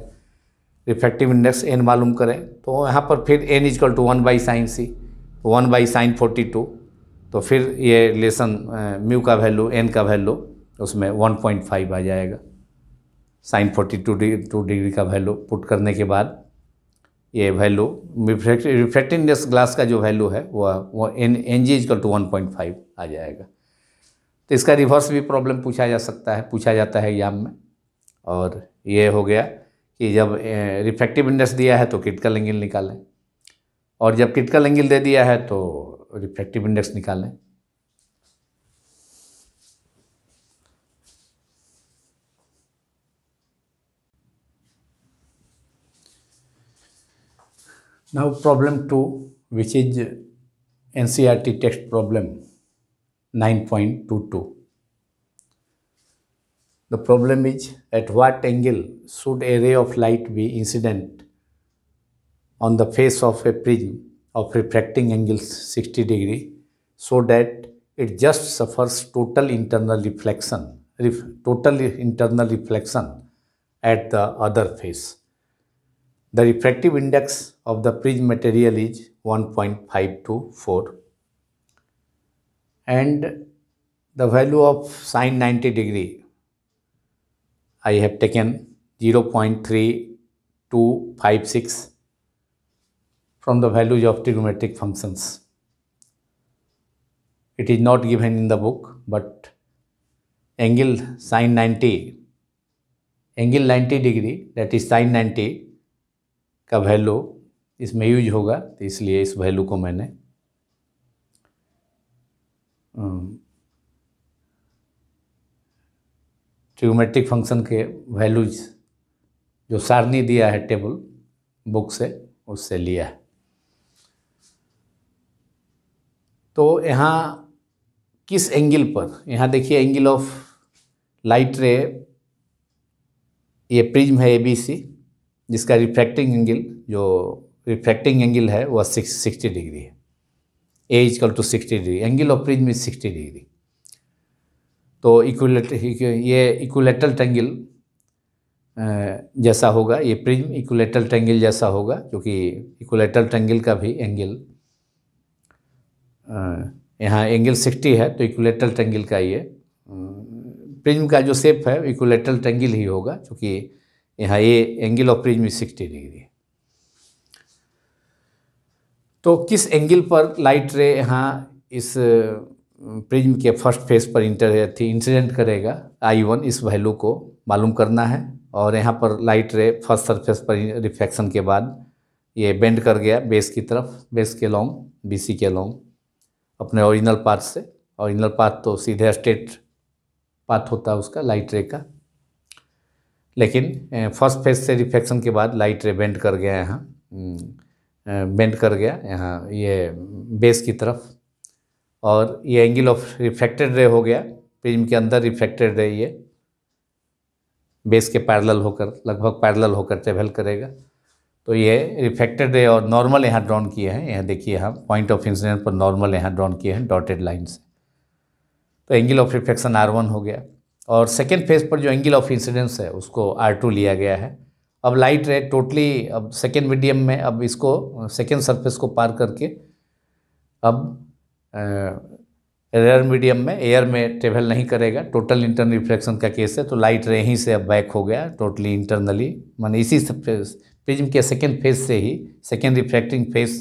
S1: रिफ्रैक्टिव इंडेक्स एन मालूम करें तो यहाँ पर फिर N is equal to one by sine C one by sine forty two तो फिर ये रिलेशन म्यू का वैल्यू एन का वैल्यू उसमें वन पॉइंट फाइव आ जाएगा sine forty two degree two degree का वैल्यू पुट करने के बाद ये वैल्यू रिफ्रैक्टिव इंडेक्स ग्लास का जो वैल्यू है वह वो N N ji is equal to one point five आ जाएगा तो इसका रिवर्स भी प्रॉब्लम पूछा जा सकता है पूछा जाता है एग्जाम में और ये हो गया कि जब रिफ्रैक्टिव इंडेक्स दिया है तो क्रिटिकल एंगल निकालें और जब क्रिटिकल एंगल दे दिया है तो रिफ्लेक्टिव इंडेक्स निकालें problem two which is NCERT text problem nine point two two The problem is at what angle should a ray of light be incident on the face of a prism of refracting angle 60 degree so that it just suffers total internal reflection, ref, total internal reflection at the other face. The refractive index of the prism material is 1.524 and the value of sine 90 degree I have taken 0.3256 from the values of trigonometric functions. It is not given in the book, but angle sine 90, angle 90 degree that is sine 90 का value इसमें use होगा तो इसलिए इस value को मैंने trigonometric function के values जो सारनी दिया है टेबल बुक से उससे लिया है तो यहाँ किस एंगल पर यहाँ देखिए एंगल ऑफ लाइट रे ये प्रिज्म है ए बी सी जिसका रिफ्रैक्टिंग एंगल जो रिफ्रैक्टिंग एंगल है वह सिक्स सिक्सटी डिग्री है A is equal to sixty degree angle of prism is sixty degree तो इक्विलेट ये इक्वलेटल टेंगिल जैसा होगा ये प्रिज्म इक्वलेटल टेंगिल जैसा होगा क्योंकि इक्वलेटल टेंगल का भी एंगल यहाँ एंगल 60 है तो इक्वलेटल टेंगल का ये प्रिज्म का जो सेप है इक्वलेटल टेंगल ही होगा क्योंकि यहाँ ये angle of prism is sixty degree तो किस एंगल पर लाइट रे यहाँ इस प्रिज्म के फर्स्ट फेस पर इंटर थी इंसिडेंट करेगा आई वन इस वैल्यू को मालूम करना है और यहाँ पर लाइट रे फर्स्ट सरफेस पर रिफ्लेक्शन के बाद ये बेंड कर गया बेस की तरफ बेस के लॉन्ग बीसी के लॉन्ग अपने ओरिजिनल पाथ से ओरिजिनल पाथ तो सीधे स्ट्रेट पाथ होता है उसका लाइट रे का लेकिन फर्स्ट फेज से रिफ्लेक्शन के बाद लाइट रे बेंड कर गया यहाँ बेंड हम्म, कर गया यहाँ ये बेस की तरफ और ये एंगल ऑफ रिफ्रैक्टेड रे हो गया प्रिज्म के अंदर रिफ्रैक्टेड रे ये बेस के पैरेलल होकर लगभग पैरेलल होकर ट्रेवल करेगा तो ये रिफ्रैक्टेड रे और नॉर्मल यहाँ ड्रॉन किए हैं यहाँ देखिए हम पॉइंट ऑफ इंसिडेंट पर नॉर्मल यहाँ ड्रॉन किए हैं डॉटेड लाइन से तो angle of reflection R one हो गया और सेकेंड फेज पर जो एंगल ऑफ इंसिडेंस है उसको आर टू लिया गया है अब लाइट रे टोटली अब सेकेंड मीडियम में अब इसको सेकेंड सरफेस को पार करके अब रेयर मीडियम में एयर में ट्रेवल नहीं करेगा टोटल इंटरनल रिफ्लेक्शन का केस है तो लाइट रे ही से अब बैक हो गया टोटली इंटरनली मान इसी प्रिज्म के सेकेंड फेज से ही second reflecting face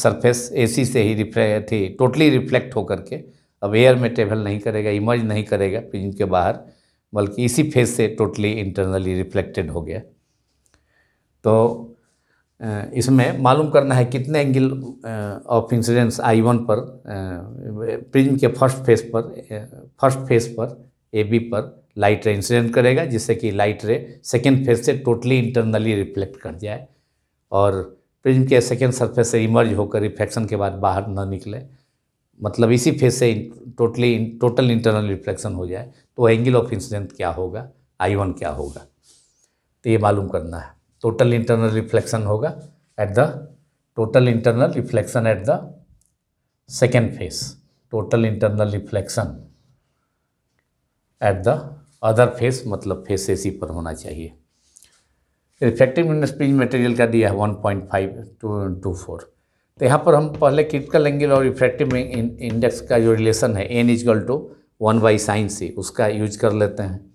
S1: surface AC से ही रिफ्ले थी टोटली रिफ्लेक्ट होकर के अब एयर में ट्रेवल नहीं करेगा इमर्ज नहीं करेगा प्रिज्म के बाहर बल्कि इसी फेज से टोटली इंटरनली रिफ्लेक्टेड हो गया तो इसमें मालूम करना है कितने angle of incidence I one पर प्रिज्म के फर्स्ट फेस पर फर्स्ट फेस पर ए बी पर लाइट रे इंसिडेंट करेगा जिससे कि लाइट रे सेकेंड फेज से टोटली इंटरनली रिफ्लेक्ट कर जाए और प्रिज्म के सेकेंड सरफेस से इमर्ज होकर रिफ्लेक्शन के बाद बाहर न निकले मतलब इसी फेज से टोटली टोटल इंटरनल रिफ्लेक्शन हो जाए तो एंगल ऑफ इंसिडेंट क्या होगा आई वन क्या होगा तो ये मालूम करना है टोटल इंटरनल रिफ्लेक्शन होगा at the total internal reflection at the second face total internal reflection at the other face मतलब फेस ए सी पर होना चाहिए रिफ्लेक्टिव स्पीज मटेरियल का दिया है one point five two two four तो यहाँ पर हम पहले क्रिटिकल एंगल और रिफ्लेक्टिव इंडेक्स का जो रिलेशन है N is equal to one by sine C उसका यूज कर लेते हैं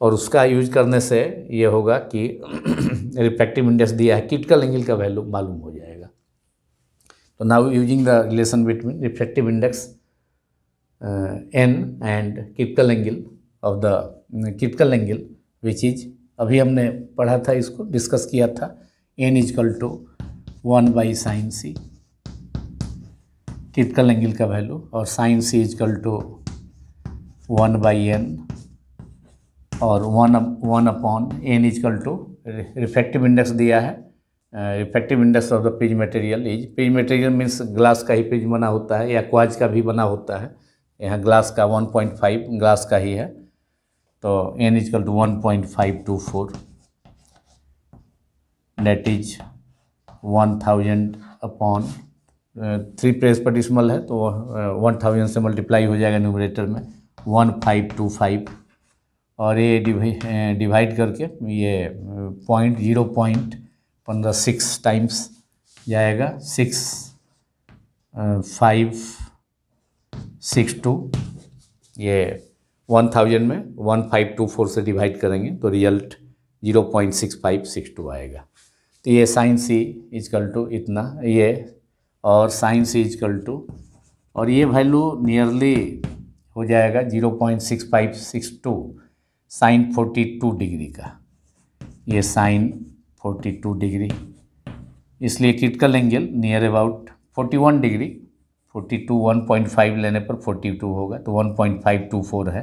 S1: और उसका यूज करने से ये होगा कि रिफ्लेक्टिव इंडेक्स दिया है क्रिटिकल एंगल का वैल्यू मालूम हो जाएगा तो now using the relation between reflective index N and critical angle of the critical angle which is अभी हमने पढ़ा था इसको डिस्कस किया था N is equal to one by sine C critical angle का वैल्यू और sine C is equal to one by N और one one upon N is equal to refractive index दिया है refractive index of the page material is page material means glass का ही page बना होता है या क्वाज का भी बना होता है यहाँ ग्लास का 1.5 ग्लास का ही है तो N is equal to one point five two four that is one thousand upon three press पर डिसमल है तो वन थाउजेंड से मल्टीप्लाई हो जाएगा न्यूमरेटर में वन फाइव टू फाइव और ये डिवाइड करके ये पॉइंट जीरो पॉइंट पंद्रह सिक्स टाइम्स जाएगा सिक्स फाइव सिक्स टू ये वन थाउजेंड में वन फाइव टू फोर से डिवाइड करेंगे तो result zero point six five six two आएगा तो ये साइन सी इजकल टू इतना ये और साइन सी इजकल टू और ये वैल्यू नियरली हो जाएगा zero point six five six two sine 42 degree का ये साइन 42 डिग्री इसलिए critical angle near about 41 degree 42 1.5 लेने पर 42 होगा तो 1.524 है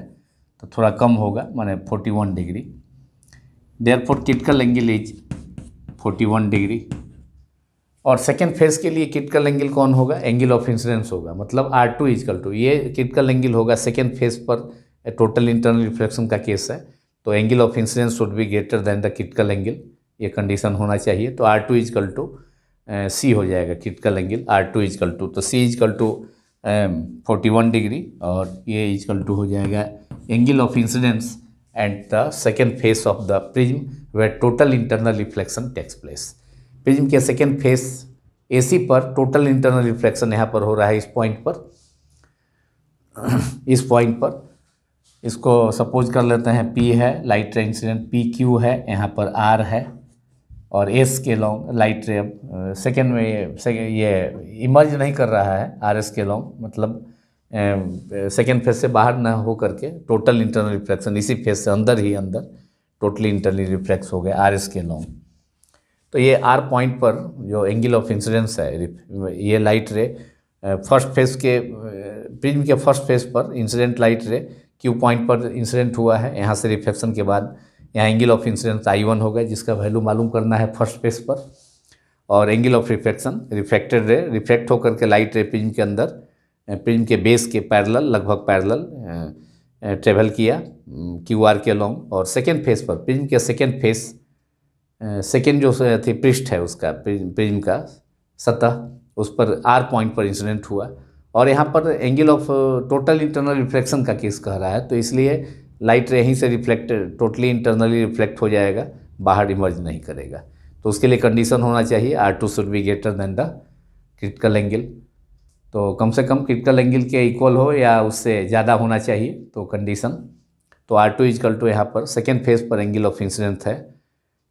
S1: तो थोड़ा कम होगा माने 41 degree therefore critical angle is 41 degree और सेकेंड फेज के लिए क्रिटिकल एंगल कौन होगा एंगल ऑफ इंसिडेंस होगा मतलब आर टू इजकल टू ये क्रिटिकल एंगल होगा सेकेंड फेज पर ए टोटल इंटरनल रिफ्लेक्शन का केस है तो angle of incidence should be greater than the critical angle ये कंडीशन होना चाहिए तो R two is equal to C हो जाएगा critical angle R two is equal to तो C is equal to forty one degree और ये इजकल टू हो जाएगा angle of incidence and the second face of the prism way total internal reflection takes place prism के second face C पर total internal reflection यहाँ पर हो रहा है इस पॉइंट पर इस पॉइंट पर इसको सपोज कर लेते हैं पी है light ray incident P Q है यहाँ पर आर है और एस के लॉन्ग लाइट रे अब सेकेंड में ये सेकेंड ये इमर्ज नहीं कर रहा है आर एस के लॉन्ग मतलब सेकेंड फेज से बाहर ना हो करके टोटल इंटरनल रिफ्लेक्शन इसी फेज से अंदर ही अंदर टोटली इंटरनली रिफ्लेक्स हो गए आर एस के लॉन्ग तो ये आर पॉइंट पर जो एंगल ऑफ इंसिडेंस है ये लाइट रे फर्स्ट फेज के प्रिज्म के फर्स्ट फेज पर incident light ray Q point पर इंसिडेंट हुआ है यहाँ से रिफ्लेक्शन के बाद यहाँ angle of incidence I one होगा जिसका वैल्यू मालूम करना है फर्स्ट पेज पर और angle of reflection reflected ray reflect होकर के लाइट रे प्रिज्म के अंदर प्रिज्म के बेस के पैरेलल लगभग पैरेलल ट्रेवल किया क्यू आर के लॉन्ग और सेकेंड फेज पर प्रिज्म के सेकेंड फेज सेकेंड जो थी पृष्ठ है उसका प्रिज्म का सतह उस पर आर पॉइंट पर इंसिडेंट हुआ और यहाँ पर angle of total internal reflection का केस कह रहा है तो इसलिए लाइट यहीं से रिफ्लेक्ट टोटली इंटरनली रिफ्लेक्ट हो जाएगा बाहर इमर्ज नहीं करेगा तो उसके लिए कंडीशन होना चाहिए R two should be greater than the critical angle तो कम से कम क्रिटिकल एंगल के इक्वल हो या उससे ज़्यादा होना चाहिए तो कंडीशन तो आर टू इजकल टू यहाँ पर सेकेंड फेज पर एंगल ऑफ इंसिडेंट है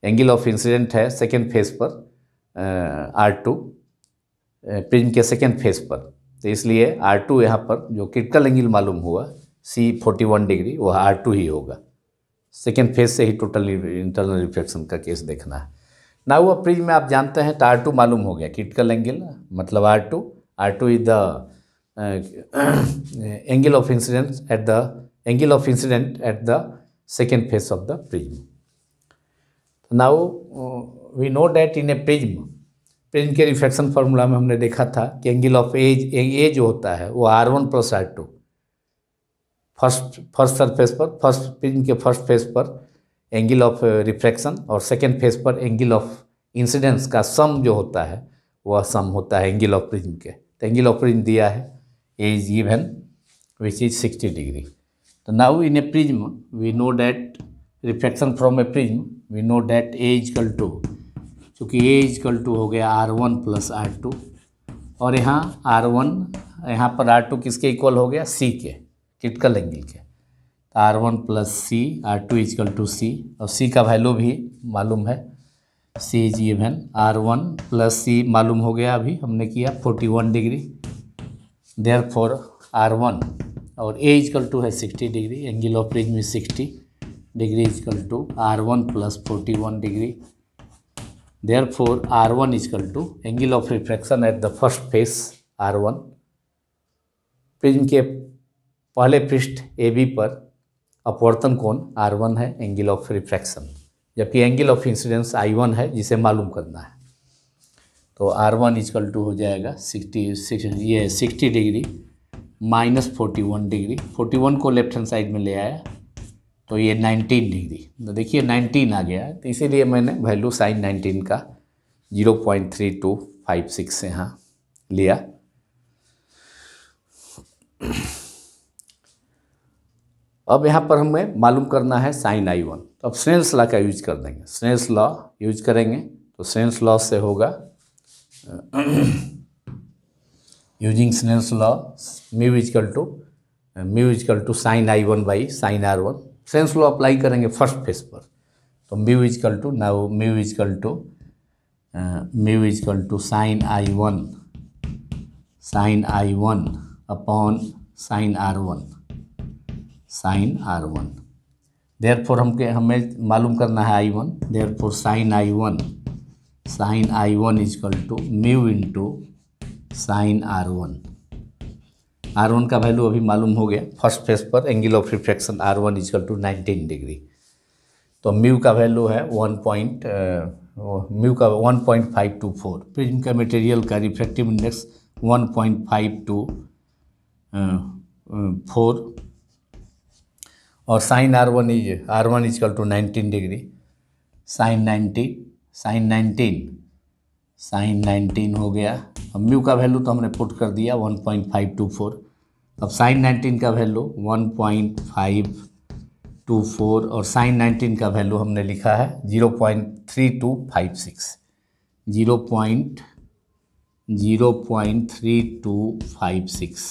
S1: एंगल ऑफ इंसिडेंट है सेकेंड फेज पर आर टू प्रिज्म के सेकेंड फेज पर तो इसलिए आर टू यहाँ पर जो क्रिटिकल एंगल मालूम हुआ सी फोर्टी वन डिग्री वह आर टू ही होगा सेकेंड फेज से ही टोटल इंटरनल रिफ्लेक्शन का केस देखना है ना हुआ प्रिज में आप जानते हैं तो आर टू मालूम हो गया क्रिटिकल एंगल मतलब R two R two is the angle of incident at the angle of incident at the second face of the prism now we know that in a prism फिर तो के refraction formula में हमने देखा था कि angle of as a जो होता है वो R one plus R two first first surface पर फर्स्ट प्रिज्म के फर्स्ट फेस पर एंगल ऑफ रिफ्लेक्शन और सेकेंड फेस पर एंगल ऑफ इंसिडेंस का सम जो होता है वह सम होता है एंगल ऑफ प्रिज्म के तो एंगल ऑफ प्रिज्म दिया है A is even which is sixty degree तो now in a prism we know that reflection from a prism we know that A is equal to चूँकि ए इजकल टू हो गया R one plus R two और यहाँ are one यहाँ पर R to किसके equal हो गया सी के क्रिटिकल एंगल के R one plus C R two is equal to C और सी का वैल्यू भी मालूम है C is even R one plus C मालूम हो गया अभी हमने किया forty one degree therefore R one और ए इजकल टू है sixty degree angle of ridge में sixty degree is equal to R one plus forty one degree therefore r1 is equal to angle of refraction at the first face r1 prism के पहले पृष्ठ ए B पर अपवर्तन कोण one है angle of refraction जबकि angle of incidence I one है जिसे मालूम करना है तो आर वन इजकल टू हो जाएगा सिक्सटी सिक्स ये sixty degree minus forty one degree forty one को लेफ्ट हैंड साइड में ले आया तो ये 19 डिग्री तो देखिए 19 आ गया तो इसीलिए मैंने वैल्यू साइन 19 का 0.3256 से यहाँ लिया अब यहाँ पर हमें मालूम करना है साइन आई वन तो अब स्नेल्स लॉ का यूज कर देंगे स्नेल्स लॉ यूज करेंगे तो स्नेल्स लॉ से होगा using Snell's law mu is equal to mu is equal to sine I one by sine are one सेंस लो अप्लाई करेंगे फर्स्ट फेस पर तो mu is equal to now mu is equal to mu is equal to sine I one sine I one upon sine are one sine are one therefore हम के हमें मालूम करना है I one therefore sine I one sine I one is equal to mu into sine are one r one का value अभी मालूम हो गया फर्स्ट फेस पर angle of refraction r one is equal to nineteen degree तो mu का value है one point mu का one point five two four prism का मटेरियल का refractive index one point five two four और sine are one is r one is equal to nineteen degree sine nineteen sine nineteen sine nineteen हो गया अब mu का value तो हमने put कर दिया one point five two four अब साइन 19 का value one point five two four और साइन 19 का वैल्यू हमने लिखा है zero point three two five six zero point zero point three two five six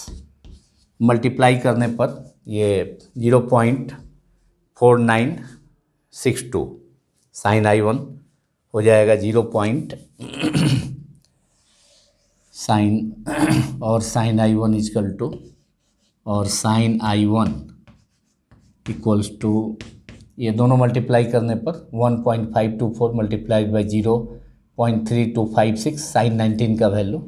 S1: multiply करने पर ये zero point four nine six two sine आई one हो जाएगा जीरो पॉइंट साइन और sine I one is equal to और sine I one equals to ये दोनों multiply करने पर one point five two four multiply by zero point three two five six sine nineteen का value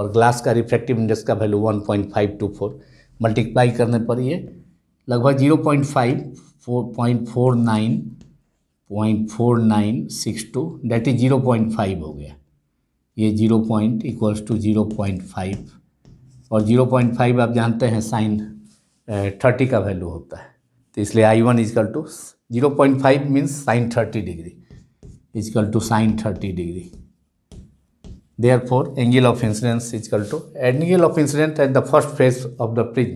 S1: और ग्लास का refractive index का value one point five two four multiply करने पर ये लगभग zero point five four point four nine point four nine six two that is zero point five हो गया ये zero point equals to zero point five और 0.5 आप जानते हैं साइन थर्टी का वैल्यू होता है तो इसलिए i one is equal to zero point five means sine thirty degree is equal to sine thirty degree therefore angle of incidence is equal to angle of incident at the first phase of the prism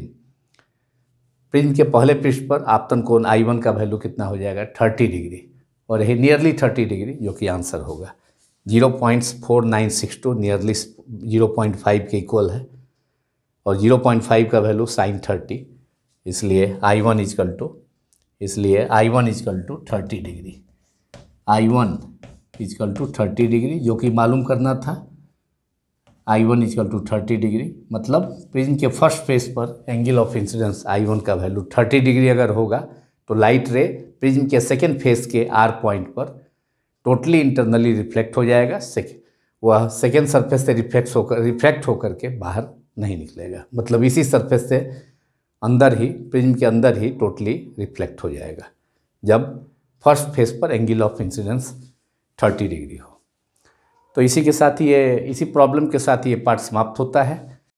S1: prism के पहले पृष्ठ पर आपतन कोण आई one का value कितना हो जाएगा थर्टी डिग्री और यही नियरली थर्टी डिग्री जो कि आंसर होगा zero point four nine six two nearly zero point five के इक्वल है और 0.5 का वैल्यू साइन थर्टी इसलिए आई वन इजकल टू इसलिए i one is equal to thirty degree i one is equal to thirty degree जो कि मालूम करना था i one is equal to thirty degree मतलब प्रिज्म के फर्स्ट फेस पर angle of incidence I one का वैल्यू थर्टी डिग्री अगर होगा तो लाइट रे प्रिज्म के सेकेंड फेस के आर पॉइंट पर टोटली इंटरनली रिफ्लेक्ट हो जाएगा वह सेकेंड सरफेस से रिफ्लेक्ट होकर रिफ्लेक्ट होकर के बाहर नहीं निकलेगा मतलब इसी सरफेस से अंदर ही प्रिज्म के अंदर ही टोटली रिफ्लेक्ट हो जाएगा जब फर्स्ट फेस पर एंगल ऑफ इंसिडेंस 30 डिग्री हो तो इसी के साथ ये इसी प्रॉब्लम के साथ ये पार्ट समाप्त होता है